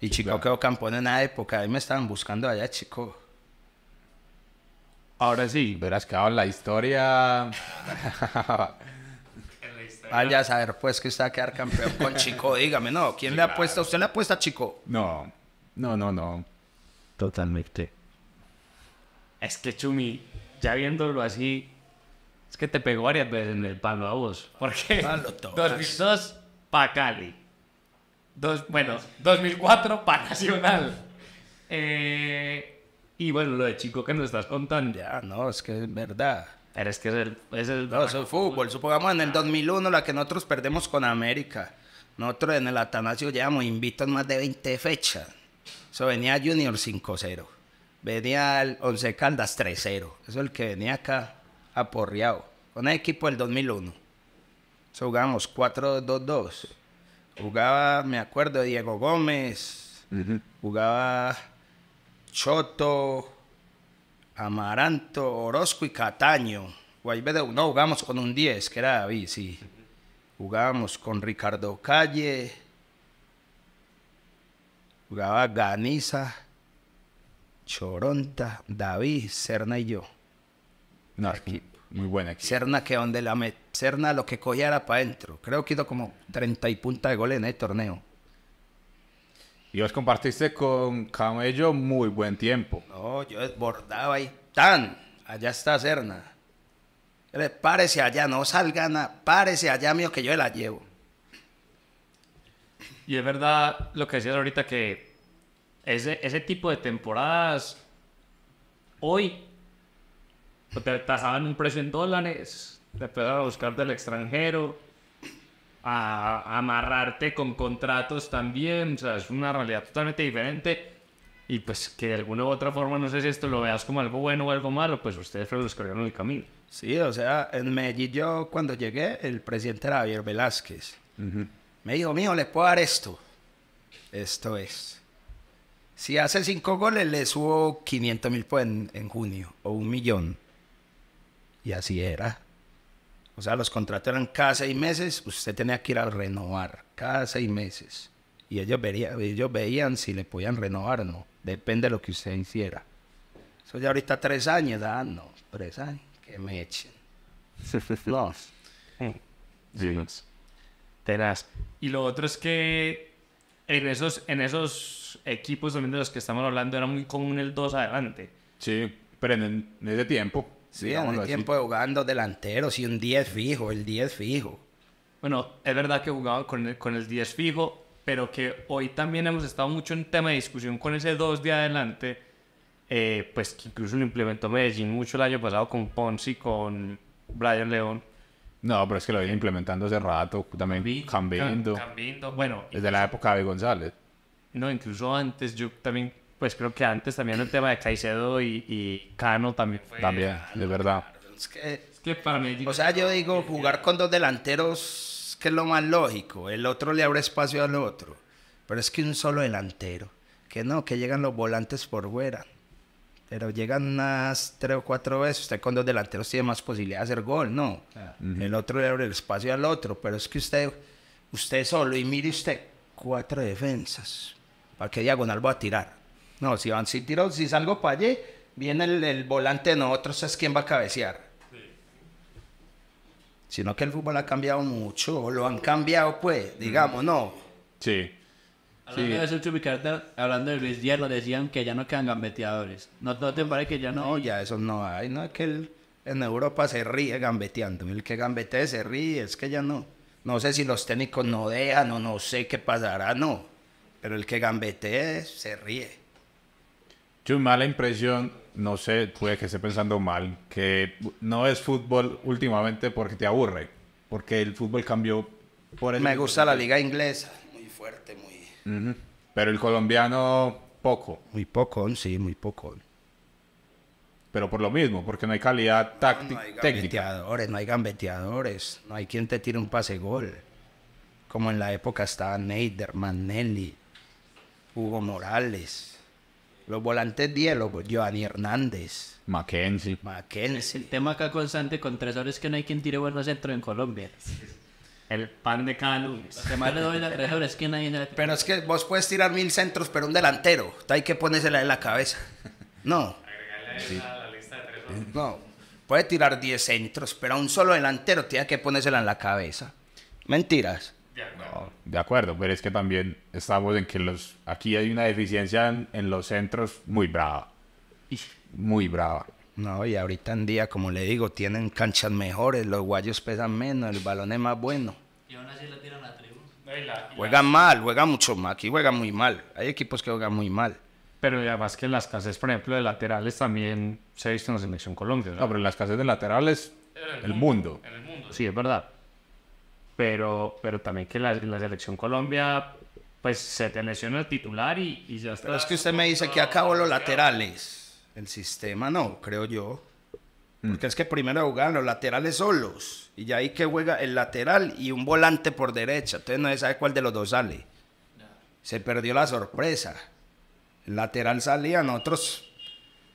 Y Chico quedó campeón en la época. Ahí me estaban buscando allá, Chico. Ahora sí. Verás que ahora la historia. Vaya ah, a saber, pues, que usted va a quedar campeón con Chico. Dígame, no. ¿Quién le ha puesto? ¿Usted le puesto a Chico? No. No, no, no. Totalmente. Es que Chumi, ya viéndolo así, es que te pegó varias veces en el palo a vos. Porque 2002 para Cali. Dos, bueno, 2004 para Nacional. Eh, y bueno, lo de Chico que nos estás contando. Ya, no, es que es verdad. Pero es que es el... Es el... No, eso es fútbol. Supongamos en el 2001 la que nosotros perdemos con América. Nosotros en el Atanasio llevamos invitos más de 20 fechas. Eso venía Junior 5-0. Venía el 11 Caldas 3-0. Eso es el que venía acá aporreado. Con el equipo del 2001. Eso jugamos 4-2-2. Jugaba, me acuerdo, Diego Gómez. Jugaba Choto. Amaranto, Orozco y Cataño. no, jugamos con un 10, que era David, sí. Jugábamos con Ricardo Calle. Jugaba Ganiza, Choronta, David, Serna y yo. No, equipo. Muy buena equipo. Serna que donde la met... Serna lo que cogía era para adentro. Creo que hizo como 30 y punta de goles en el torneo. Y vos compartiste con Camello muy buen tiempo. No, yo desbordaba ahí. tan, allá está Cerna. párese allá, no salga nada, párese allá mío que yo la llevo. Y es verdad lo que decías ahorita que ese, ese tipo de temporadas hoy te tajaban un precio en dólares, te a buscar del extranjero, a amarrarte con contratos también, o sea, es una realidad totalmente diferente. Y pues que de alguna u otra forma, no sé si esto lo veas como algo bueno o algo malo, pues ustedes fueron los que el camino. Sí, o sea, en Medellín yo cuando llegué, el presidente era Javier Velázquez. Me dijo, mío, le puedo dar esto. Esto es. Si hace cinco goles, le subo 500 mil pues, en, en junio o un millón. Y así era. O sea, los contratos eran cada seis meses, usted tenía que ir a renovar cada seis meses. Y ellos, ellos veían si le podían renovar o no. Depende de lo que usted hiciera. Eso ya ahorita tres años, ah, no, tres años, que me echen. no. Sí. Sí. Y lo otro es que en esos, en esos equipos también de los que estamos hablando era muy común el 2 adelante. Sí, pero en, en ese tiempo Sí, en el tiempo así. jugando delantero, sí, un 10 fijo, el 10 fijo. Bueno, es verdad que jugaba con el, con el 10 fijo, pero que hoy también hemos estado mucho en tema de discusión con ese 2 de adelante, eh, pues que incluso lo implementó Medellín mucho el año pasado con Ponzi, con Brian León. No, pero es que lo iba implementando hace rato, también cambiando. Cambiando, bueno. Desde la época de González. No, incluso antes yo también pues creo que antes también el tema de Caicedo y, Cano también fue. También, de verdad. Es que, para mí. O sea, yo digo, jugar con dos delanteros, que es lo más lógico. El otro le abre espacio al otro. Pero es que un solo delantero. Que no, que llegan los volantes por fuera. Pero llegan unas tres o cuatro veces. Usted con dos delanteros tiene más posibilidad de hacer gol, ¿no? El otro le abre el espacio al otro. Pero es que usted, usted solo, y mire usted, cuatro defensas. ¿Para qué diagonal va a tirar? No, si van, sin tiro, si salgo para allí, viene el, volante de nosotros, es quien va a cabecear. Sí. Sino que el fútbol ha cambiado mucho, o lo han cambiado, pues, digamos, ¿no? Sí. Hablando de Sergio hablando de Luis lo decían que ya no quedan gambeteadores. ¿No, no te parece que ya no? No, ya eso no hay, no es que en Europa se ríe gambeteando. El que gambetee se ríe, es que ya no. No sé si los técnicos no dejan o no sé qué pasará, no. Pero el que gambetee se ríe. Yo mala impresión, no sé, puede que esté pensando mal, que no es fútbol últimamente porque te aburre, porque el fútbol cambió por Me gusta la liga inglesa, muy fuerte, muy... Pero el colombiano poco. Muy poco, sí, muy poco. Pero por lo mismo, porque no hay calidad táctica. No, hay gambeteadores, no hay gambeteadores, no hay quien te tire un pase gol. Como en la época estaba Neider, Nelly, Hugo Morales. Los volantes 10, los Giovanni Hernández. Mackenzie. Mackenzie. El tema acá constante con tres horas que no hay quien tire buenos centros en Colombia. El pan de cada lunes. más le doy la tres horas que nadie... Pero es que vos puedes tirar mil centros, pero un delantero. Hay que ponérsela en la cabeza. No. la lista de tres horas. No. Puede tirar diez centros, pero a un solo delantero tiene que ponérsela en la cabeza. Mentiras. De acuerdo. pero es que también estamos en que los aquí hay una deficiencia en, los centros muy brava. Muy brava. No, y ahorita en día, como le digo, tienen canchas mejores, los guayos pesan menos, el balón es más bueno. Y aún así le tiran a juegan mal, juega mucho más Aquí juega muy mal. Hay equipos que juegan muy mal. Pero además que en las casas, por ejemplo, de laterales también se ha visto en la selección Colombia. ¿no? pero en las casas de laterales, el mundo. Sí, es verdad pero, pero también que la, la selección Colombia pues se te en el titular y, ya está. Pero es que usted me dice que acabó los laterales. El sistema no, creo yo. Mm. Porque es que primero jugaban los laterales solos. Y ya ahí que juega el lateral y un volante por derecha. Entonces no se sabe cuál de los dos sale. Se perdió la sorpresa. El lateral salía, nosotros,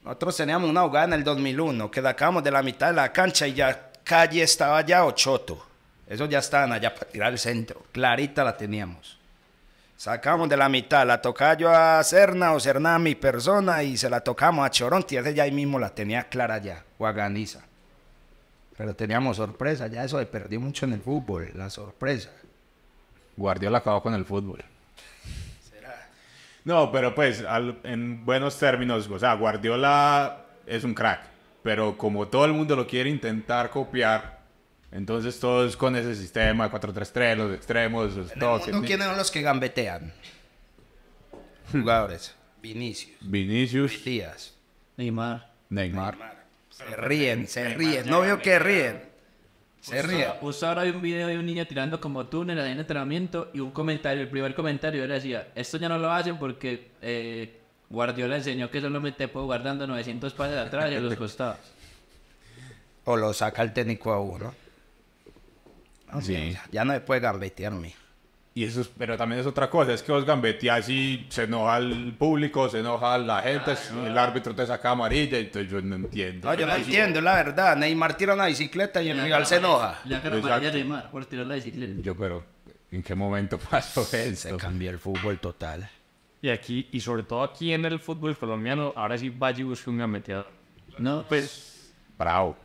nosotros teníamos una jugada en el 2001, que acabamos de la mitad de la cancha y ya Calle estaba ya ochoto eso ya estaban allá para tirar el centro. Clarita la teníamos. Sacamos de la mitad, la tocaba yo a Cerna o Cerna a mi persona y se la tocamos a Choronti. Ese ya ahí mismo la tenía clara ya, Guaganiza. Pero teníamos sorpresa, ya eso le perdió mucho en el fútbol, la sorpresa. Guardiola acabó con el fútbol. No, pero pues, en buenos términos, o sea, Guardiola es un crack, pero como todo el mundo lo quiere intentar copiar, entonces todos con ese sistema 4-3-3, los extremos, los toques. ¿Quiénes son los que gambetean? Jugadores. Vinicius. Vinicius. Díaz. Neymar. Neymar. Se ríen, se ríen. No veo que ríen. Se ríen. Justo ahora hay un video de un niño tirando como tú en el entrenamiento y un comentario, el primer comentario era decía, esto ya no lo hacen porque eh, Guardiola enseñó que solamente puedo guardando 900 pases atrás y a los costados. o lo saca el técnico a uno ya no me puede gambetear Y eso pero también es otra cosa, es que vos gambeteas y se enoja el público, se enoja la gente, el árbitro te saca amarilla, entonces yo no entiendo. yo no entiendo, la verdad. Neymar tira una bicicleta y el rival se enoja. tirar la bicicleta. Yo, pero, ¿en qué momento pasó eso? Se cambió el fútbol total. Y aquí, y sobre todo aquí en el fútbol colombiano, ahora sí va y busca un gambeteador. No, pues... Bravo.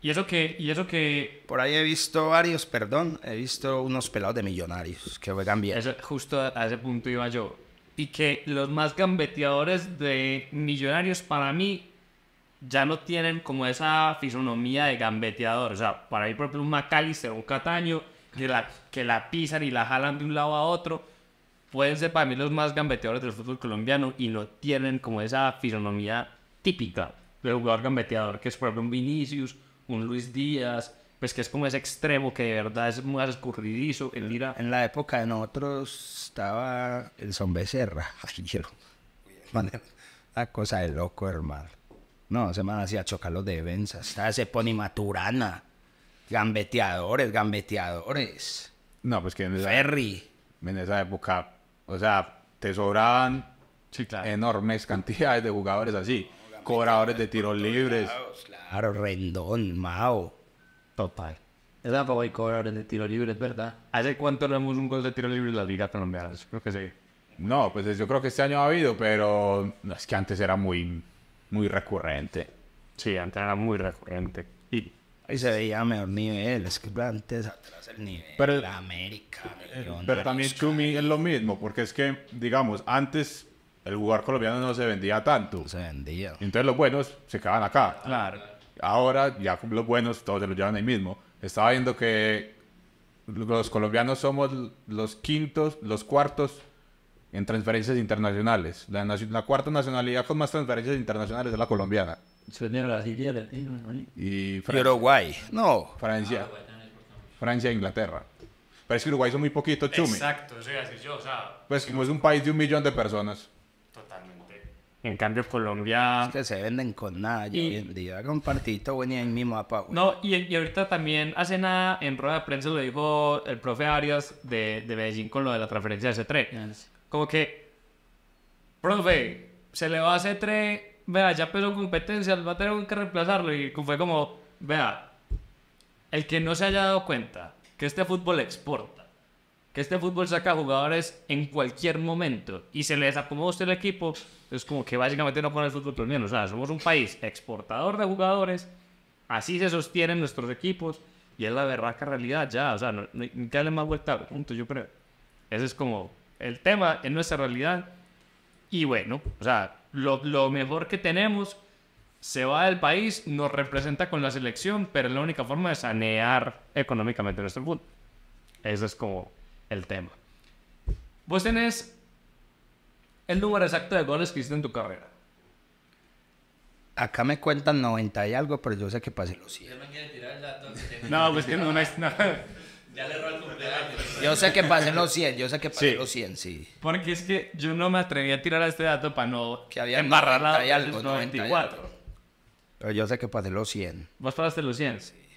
Y eso que, y eso que. Por ahí he visto varios, perdón, he visto unos pelados de millonarios que juegan bien. Eso, justo a, ese punto iba yo. Y que los más gambeteadores de millonarios para mí ya no tienen como esa fisonomía de gambeteador. O sea, para mí, por ejemplo, un McAllister, un Cataño, que la, que la pisan y la jalan de un lado a otro, pueden ser para mí los más gambeteadores del fútbol colombiano y no tienen como esa fisonomía típica del jugador gambeteador, que es, por ejemplo, un Vinicius un Luis Díaz, pues que es como ese extremo que de verdad es muy escurridizo, el En la época de nosotros estaba el Son Becerra, ay, la cosa de loco, hermano. No, se me hacía chocar los defensas. Se pone maturana. Gambeteadores, gambeteadores. No, pues que en esa, época, o sea, te sobraban enormes cantidades de jugadores así cobradores de tiros libres. claro, Rendón, Mao. Total. Es tampoco hay cobradores de tiros libres, ¿verdad? ¿Hace cuánto le hemos un gol de tiro libre en la Liga Colombiana? Creo que sí. No, pues yo creo que este año ha habido, pero es que antes era muy, muy recurrente. Sí, antes era muy recurrente. Y ahí se veía mejor nivel, es que antes atrás el nivel. Pero, la América. pero también Chumi es lo mismo, porque es que, digamos, antes el jugador colombiano no se vendía tanto. Se vendía. Entonces los buenos se quedaban acá. Claro. Ahora ya los buenos todos se los llevan ahí mismo. Estaba viendo que los colombianos somos los quintos, los cuartos en transferencias internacionales. La, cuarta nacionalidad con más transferencias internacionales es la colombiana. Se Y, Francia, y Uruguay. No. Francia. Ah, Francia e Inglaterra. Pero es que Uruguay son muy poquitos chumi. Exacto, o sea, yo. O sea, pues como es un país de un millón de personas. En cambio, Colombia. Es que se venden con nada. Y... Yo, partidito mismo No, y, ahorita también, hace nada, en rueda de prensa lo dijo el profe Arias de, de Medellín con lo de la transferencia de C3. Como que, profe, se le va a C3, vea, ya empezó competencia, va a tener que reemplazarlo. Y fue como, vea, el que no se haya dado cuenta que este fútbol exporta que este fútbol saca jugadores en cualquier momento y se les acomoda usted el equipo, es como que básicamente no pone el fútbol colombiano. O sea, somos un país exportador de jugadores, así se sostienen nuestros equipos y es la berraca realidad ya. O sea, no, ni darle más vuelta, punto, yo creo. Ese es como el tema en nuestra realidad. Y bueno, o sea, lo, lo mejor que tenemos se va del país, nos representa con la selección, pero es la única forma de sanear económicamente nuestro fútbol. Eso es como el tema. Vos tenés el número exacto de goles que hiciste en tu carrera. Acá me cuentan 90 y algo, pero yo sé que pasé los 100. No, tirar pues que no, no es Ya le erró el cumpleaños. Yo sé que pasé los 100, yo sé que pasé los 100, sí. Porque es que yo no me atreví a tirar a este dato para no que había embarrar la algo, 94. 94. Pero yo sé que pasé los 100. ¿Vos pasaste los 100? Sí.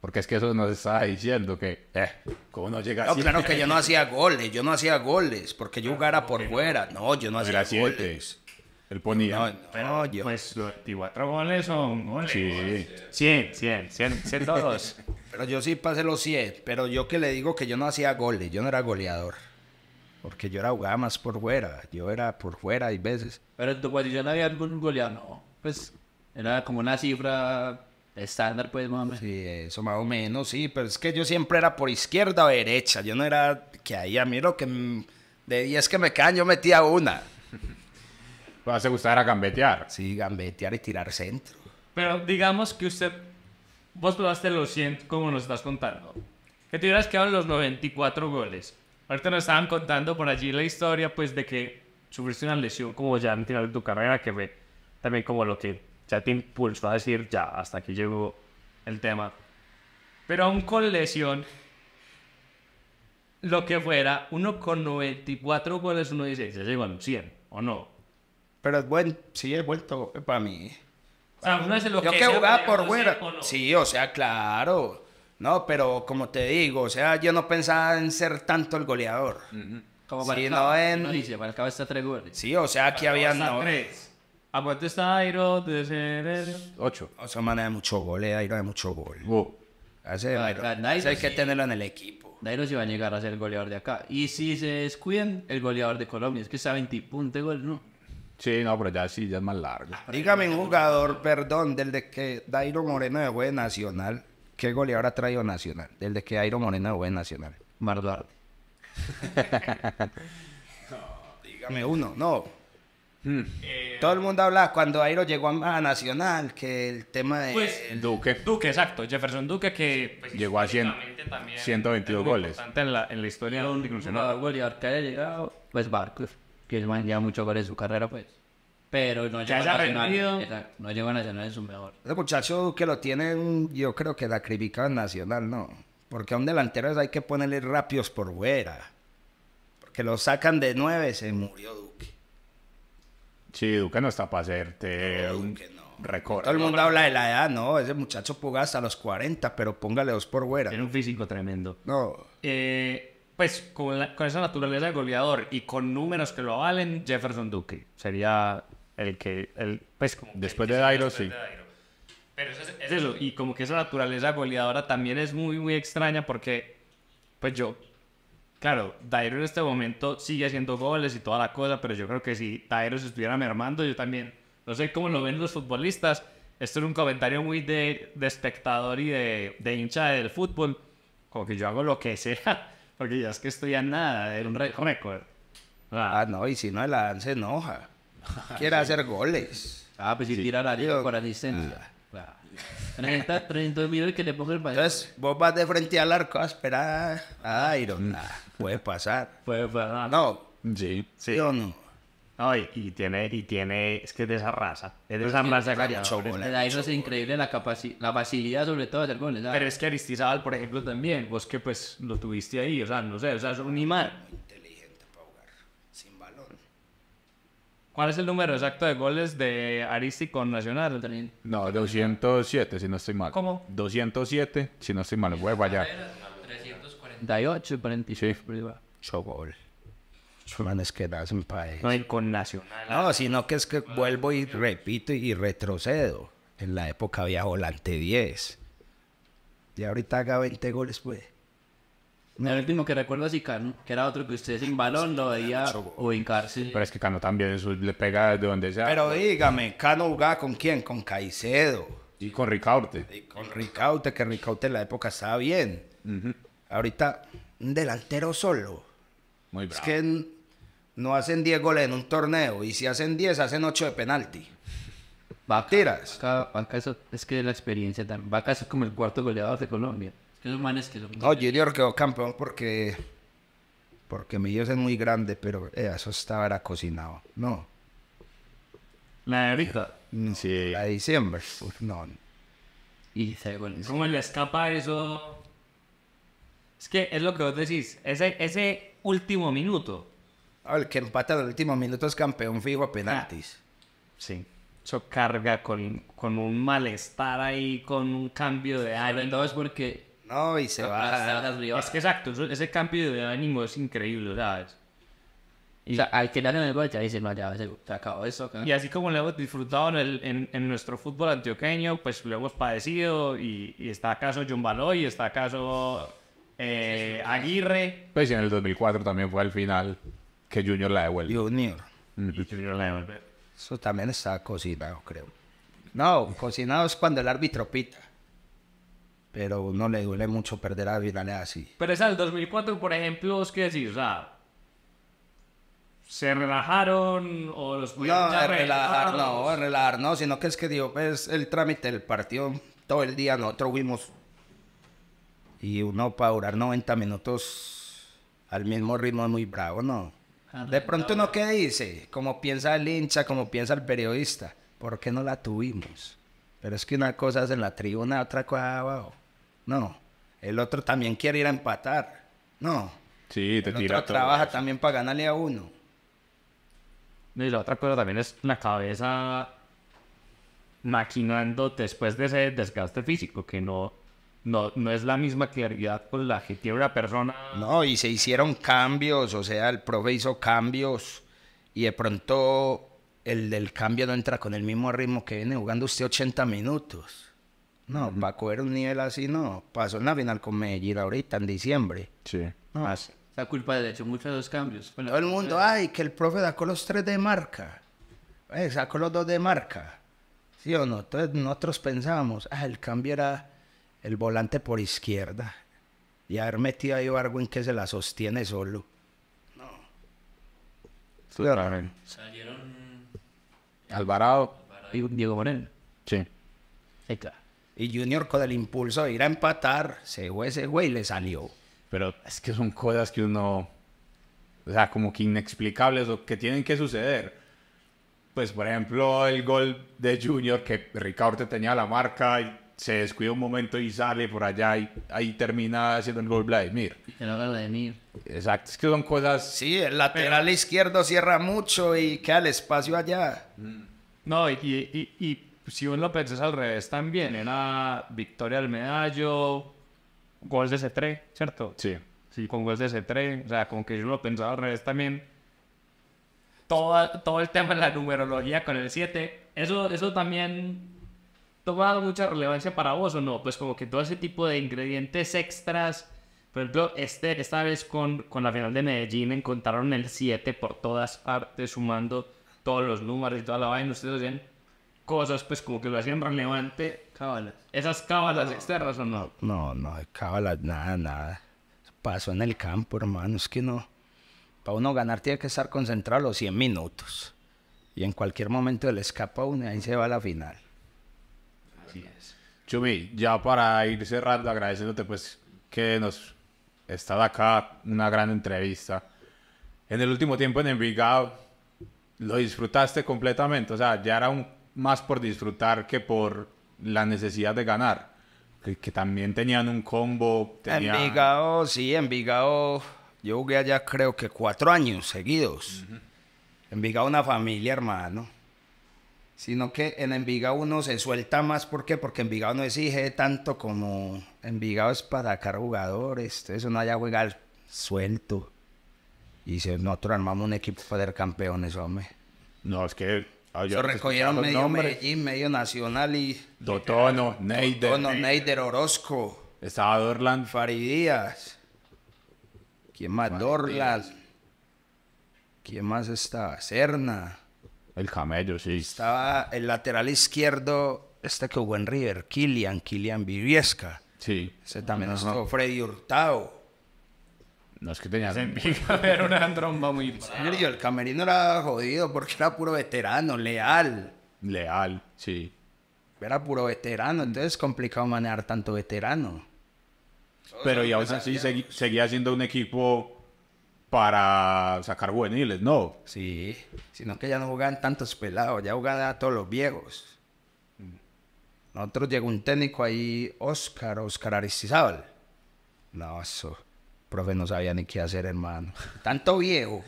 Porque es que eso nos estaba diciendo que, eh, ¿cómo no llega No, claro que yo no hacía goles, yo no hacía goles, porque yo jugara por fuera. No, yo no hacía siete. goles. Él ponía. No, no, pero yo. Pues 24 goles son goles. Sí. 100, 100, 100, todos pero yo sí pasé los 100, pero yo que le digo que yo no hacía goles, yo no era goleador. Porque yo era jugaba más por fuera, yo era por fuera y veces. Pero en tu no había algún goleador, no. Pues era como una cifra Estándar, pues, más o menos. Sí, eso más o menos, sí. Pero es que yo siempre era por izquierda o derecha. Yo no era que ahí a mí lo que... De es que me caen, yo metía una. Pues hace gustar a gambetear. Sí, gambetear y tirar centro. Pero digamos que usted... Vos probaste los 100, como nos estás contando. Que te hubieras quedado en los 94 goles. Ahorita nos estaban contando por allí la historia, pues, de que sufriste una lesión como ya al final de tu carrera, que ve también como lo que o sea, te impulsó a decir, ya, hasta aquí llegó el tema. Pero aún con lesión, lo que fuera, uno con 94 goles, uno dice, ya 100, ¿o no? Pero es buen, sí, es vuelto para mí. O sea, uno es Yo que, jugaba por fuera. Sí, o sea, claro. No, pero como te digo, o sea, yo no pensaba en ser tanto el goleador. Como para en... para el cabeza tres goles. Sí, o sea, aquí había Tres. ¿A cuánto está Airo? Ocho. sea, man es mucho gol, eh, Airo mucho gol. Hace. Ah, hay que tenerlo en el equipo. Dairo sí va a llegar a ser el goleador de acá. Y si se descuiden, el goleador de Colombia. Es que está a 20 puntos de gol, ¿no? Sí, no, pero ya sí, ya es más largo. Ah, dígame un jugador, perdón, del de que Dairo Moreno de Nacional. ¿Qué goleador ha traído Nacional? Del de que Dairo Moreno de Nacional. Marduarte. no, dígame uno, no. Hmm. Eh, Todo el mundo habla cuando Airo llegó a Nacional, que el tema de... Pues, Duque. Duque, exacto. Jefferson Duque que... Pues, pues, llegó a 122 goles. En la, en la historia de un ahora que haya llegado, pues Barclay, que es más, lleva muchos goles en su carrera, pues. Pero no llegó a Nacional. no a Nacional es su mejor. Ese muchacho Duque lo tiene, yo creo que sacrificado en Nacional, ¿no? Porque a un delantero hay que ponerle rápidos por fuera. Porque lo sacan de nueve, se murió Duque. Sí, Duque no está para hacerte un récord. Todo el mundo habla de la edad, no. Ese muchacho puga hasta los 40, pero póngale dos por güera. Tiene un físico tremendo. No. Eh, pues con, esa naturaleza de goleador y con números que lo avalen, Jefferson Duque sería el que. El, pues, después de Dairo, sí. Pero eso es eso. Y como que esa naturaleza goleadora también es muy, muy extraña porque, pues yo Claro, Dairon en este momento sigue haciendo goles y toda la cosa, pero yo creo que si Dairon se estuviera mermando, yo también. No sé cómo lo ven los futbolistas. Esto es un comentario muy de, espectador y de, hincha del fútbol. Como que yo hago lo que sea, porque ya es que estoy a nada de un récord. Ah. no, y si no, el avance enoja. Quiere hacer goles. Ah, pues si sí. tira la Dairon. por asistencia. Ah. 30, 30 mil que le ponga el Entonces, vos vas de frente al arco a esperar a mm. Puede pasar. Puede pasar. No. Sí. Sí o no. No, y, tiene, y tiene, es que es de esa raza, es de esa eh, raza La pues, pues es increíble la capacidad, la facilidad sobre todo de hacer goles. Pero es que Aristizábal, por ejemplo, también, vos que pues lo tuviste ahí, o sea, no sé, o sea, es un imán. inteligente sin balón. ¿Cuál es el número exacto de goles de Aristi con Nacional? No, 207, si no estoy mal. ¿Cómo? 207, si no estoy mal, voy a 48 y 46 gol. Man, es que das un país. No, con Nacional. No, sino que es que vuelvo y repito y retrocedo. En la época había volante 10. Y ahorita haga 20 goles, pues. El último que recuerdo es Cano, que era otro que usted sin balón lo veía o cárcel. Pero es que Cano también le pega de donde sea. Pero dígame, ¿Cano jugaba con quién? Con Caicedo. Y con Ricaute. Y con Ricaute, que Ricaute en la época estaba bien. Ahorita, un delantero solo. Muy bravo. Es que no hacen 10 goles en un torneo. Y si hacen 10, hacen 8 de penalti. Tiras. Vaca, Vaca eso, es que la experiencia también. Vaca como el cuarto goleador de Colombia. Es que los manes que Junior quedó campeón porque. Porque dios es muy grande, pero eh, eso estaba era cocinado. No. La de ahorita. Sí. La de diciembre. No. Y ¿Cómo le escapa eso? Es que es lo que vos decís, ese, ese último minuto. Ah, el que empata último minuto es campeón fijo a penaltis. Ah, sí. Eso carga con, un malestar ahí, con un cambio de ánimo. es porque. No, y se va. Es que exacto, ese cambio de ánimo es increíble, ¿sabes? Y, al que le el gol ya dice, no, ya se, acabó eso. Y así como lo hemos disfrutado en, nuestro fútbol antioqueño, pues lo hemos padecido y, está acaso John y está acaso eh, Aguirre. Pues en el 2004 también fue al final que Junior la devuelve. Junior. Mm. Junior la devuelve. Eso también está cocinado, creo. No, cocinado es cuando el árbitro pita. Pero no le duele mucho perder a finales así. Pero es el 2004, por ejemplo, ¿os qué decir? O sea, ¿se relajaron o los No, relajar, no, relajar, no, sino que es que digo, pues el trámite del partido, todo el día nosotros fuimos y uno para durar 90 minutos al mismo ritmo es muy bravo, ¿no? De pronto uno qué dice, como piensa el hincha, como piensa el periodista, ¿por qué no la tuvimos? Pero es que una cosa es en la tribuna, otra cosa abajo. No, el otro también quiere ir a empatar. No. Sí, te otro trabaja también para ganarle a uno. Y la otra cosa también es una cabeza maquinando después de ese desgaste físico, que no, no, no es la misma claridad con la que tiene una persona. No, y se hicieron cambios, o sea, el profe hizo cambios y de pronto el del cambio no entra con el mismo ritmo que viene jugando usted 80 minutos. No, va a coger un nivel así, no. Pasó en la final con Medellín ahorita, en diciembre. Sí. No. más. Ah, la culpa de hecho muchos de los cambios. Todo el mundo, ay, que el profe sacó los tres de marca. Eh, sacó los dos de marca. ¿Sí o no? Entonces nosotros pensábamos, ah, el cambio era el volante por izquierda y haber metido a en que se la sostiene solo. No. Salieron Alvarado, y Diego Moreno. Sí. Y Junior con el impulso de ir a empatar, se fue ese güey le salió. Pero es que son cosas que uno. O sea, como que inexplicables o que tienen que suceder. Pues, por ejemplo, el gol de Junior que Ricardo tenía la marca y se descuida un momento y sale por allá y ahí termina haciendo el gol Vladimir. gol gol Vladimir. Exacto, es que son cosas... Sí, el lateral izquierdo cierra mucho y queda el espacio allá. No, y, y, y, si uno lo pensás al revés también, era victoria del medallo, gol de C3, ¿cierto? Sí. Sí, con gol de C3, o sea, como que yo lo pensaba al revés también. Todo, todo el tema de la numerología con el 7, eso, eso también tomado mucha relevancia para vos o no? Pues como que todo ese tipo de ingredientes extras. Por ejemplo, este, esta vez con, la final de Medellín encontraron el 7 por todas partes, sumando todos los números y toda la vaina. Ustedes hacen cosas pues como que lo hacían relevante. Cábalas. ¿Esas cábalas externas o no? No, no, cábalas, nada, nada. Pasó en el campo, hermano. Es que no. Para uno ganar tiene que estar concentrado los 100 minutos. Y en cualquier momento le escapa uno y ahí se va a la final. Chumi, ya para ir cerrando, agradeciéndote pues que nos estás acá, una gran entrevista. En el último tiempo en Envigado, lo disfrutaste completamente, o sea, ya era un, más por disfrutar que por la necesidad de ganar, que, también tenían un combo. Envigado, sí, Envigado, yo jugué allá creo que cuatro años seguidos. Envigado una familia, hermano sino que en Envigado uno se suelta más. ¿Por qué? Porque Envigado no exige tanto como Envigado es para sacar jugadores. Entonces uno haya juega suelto. Y nosotros armamos un equipo para ser campeones, hombre. No, es que... Ah, se recogieron medio Medellín, medio Nacional y... Dotono, Neider. Dotono, Neider, Orozco. Estaba Dorland. Faridías. ¿Quién más? Dorland. ¿Quién más estaba? Serna. El camello, sí. Estaba el lateral izquierdo, este que hubo en River, Kilian, Kilian Viviesca. Sí. Ese también nos Freddy Hurtado. No es que tenía. Se era una tromba muy. el camerino era jodido porque era puro veterano, leal. Leal, sí. Era puro veterano, entonces es complicado manejar tanto veterano. Pero y veces sí, seguía siendo un equipo para sacar juveniles, ¿no? Sí, sino que ya no jugaban tantos pelados, ya jugaban todos los viejos. Mm. Nosotros llegó un técnico ahí, Oscar, Oscar Aristizábal. No, eso, profe no sabía ni qué hacer, hermano. Tanto viejo.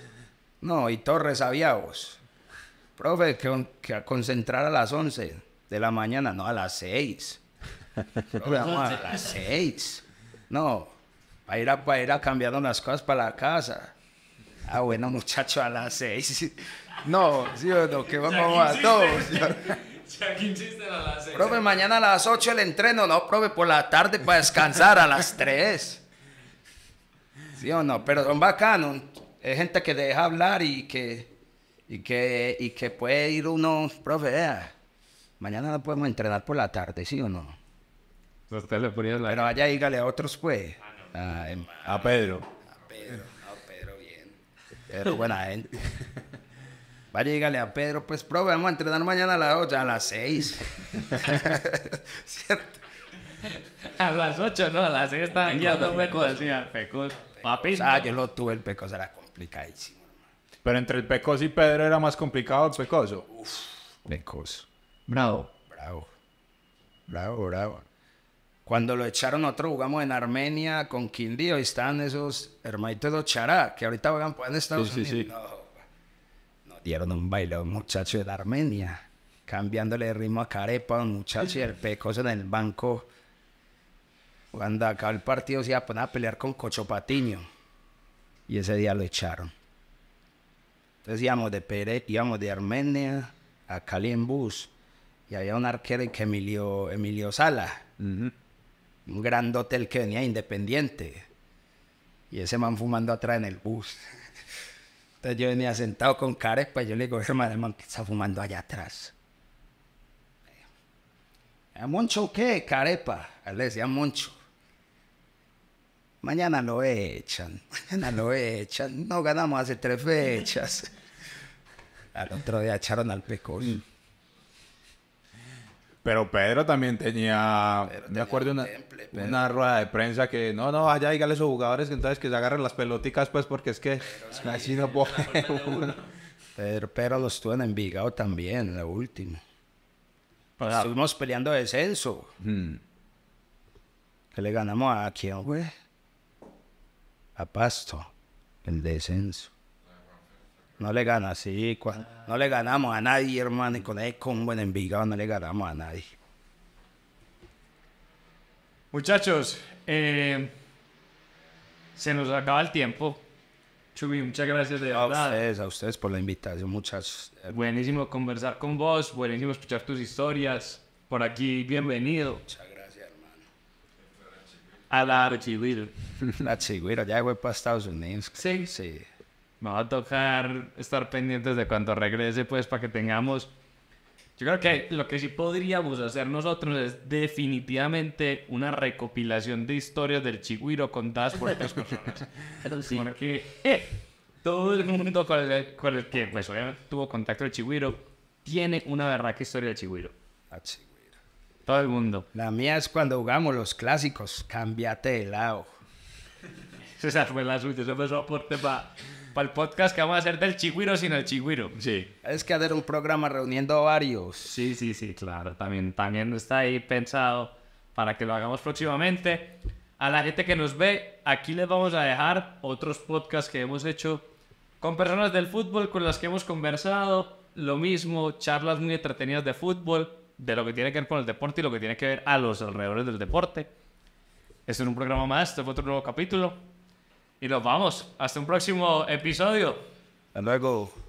No, y Torres vos. Profe, que, a concentrar a las 11 de la mañana, no a las 6. Profe, a las 6. No, para ir, a, para ir a cambiando las cosas para la casa. Ah, bueno, muchacho, a las seis. No, sí o no, que vamos a todos. Profe, mañana a las ocho el entreno, no, profe, por la tarde para descansar a las tres. ¿Sí o no? Pero son bacanos. Es gente que deja hablar y que, y que, y que puede ir uno, profe, mañana no podemos entrenar por la tarde, ¿sí o no? Pero vaya, dígale a otros, pues. Ah, Ah, em, a Pedro. A Pedro, a Pedro bien. Pedro, buena gente. Vaya, dígale a Pedro, pues, probemos vamos a entrenar mañana a las 8, a las 6. ¿Cierto? A las 8, no, a las 6 estaban guiando todos Pecos. Papi. Ah, yo lo tuve, el Pecos era complicadísimo. Pero entre el Pecos y Pedro era más complicado el Pecoso. Uf. Pecos Bravo. Bravo. Bravo, bravo. Cuando lo echaron otro, jugamos en Armenia con Quindío y estaban esos hermanitos de Ochará, que ahorita juegan en Estados sí, Sí, sí. No, nos dieron un baile a un muchacho de Armenia, cambiándole el ritmo a Carepa, un muchacho y el pecoso en el banco. Cuando acabó el partido se iba a pelear con Cochopatiño. Y ese día lo echaron. Entonces íbamos de íbamos de Armenia a Cali en bus. Y había un arquero que Emilio, Emilio Sala un gran hotel que venía independiente. Y ese man fumando atrás en el bus. Entonces yo venía sentado con carepa pues yo le digo, hermano, el man que está fumando allá atrás. Eh, ¿A Moncho qué? Carepa. le decía Moncho. Mañana lo echan, mañana lo echan. No ganamos hace tres fechas. Al otro día echaron al pecorín. Pero Pedro también tenía, de acuerdo, una, rueda de prensa que, no, no, allá dígale a sus jugadores que entonces que se agarren las peloticas, pues, porque es que así no puedo. Pedro, pero los estuvo en Envigado también, la última. Estuvimos peleando descenso. Hmm. Que le ganamos a quién, güey. A Pasto, el descenso. No le gana, sí. no le ganamos a nadie, hermano. Y con ese buen buen Envigado no le ganamos a nadie. Muchachos, eh, se nos acaba el tiempo. Chubi, muchas gracias de a verdad. A ustedes, por la invitación, muchas. Buenísimo conversar con vos, buenísimo escuchar tus historias. Por aquí, bienvenido. Muchas gracias, hermano. A la Chihuahua. La Chihuahua, ya voy para Estados Unidos. Sí. Sí me va a tocar estar pendientes de cuando regrese, pues, para que tengamos... Yo creo que lo que sí podríamos hacer nosotros es definitivamente una recopilación de historias del chigüiro contadas por estas personas. entonces sí. Eh, todo el mundo con el, que pues, obviamente, tuvo contacto el chigüiro tiene una verdad que historia del chigüiro. Todo el mundo. La mía es cuando jugamos los clásicos, cámbiate de lado. Esa fue la suya, eso fue su aporte para para el podcast que vamos a hacer del chigüiro sin el chigüiro. Sí. Es que hacer un programa reuniendo varios. Sí, sí, sí, claro. También, también está ahí pensado para que lo hagamos próximamente. A la gente que nos ve, aquí les vamos a dejar otros podcasts que hemos hecho con personas del fútbol con las que hemos conversado. Lo mismo, charlas muy entretenidas de fútbol, de lo que tiene que ver con el deporte y lo que tiene que ver a los alrededores del deporte. Eso es un programa más, este fue otro nuevo capítulo. Y nos vamos. Hasta un próximo episodio. Hasta luego.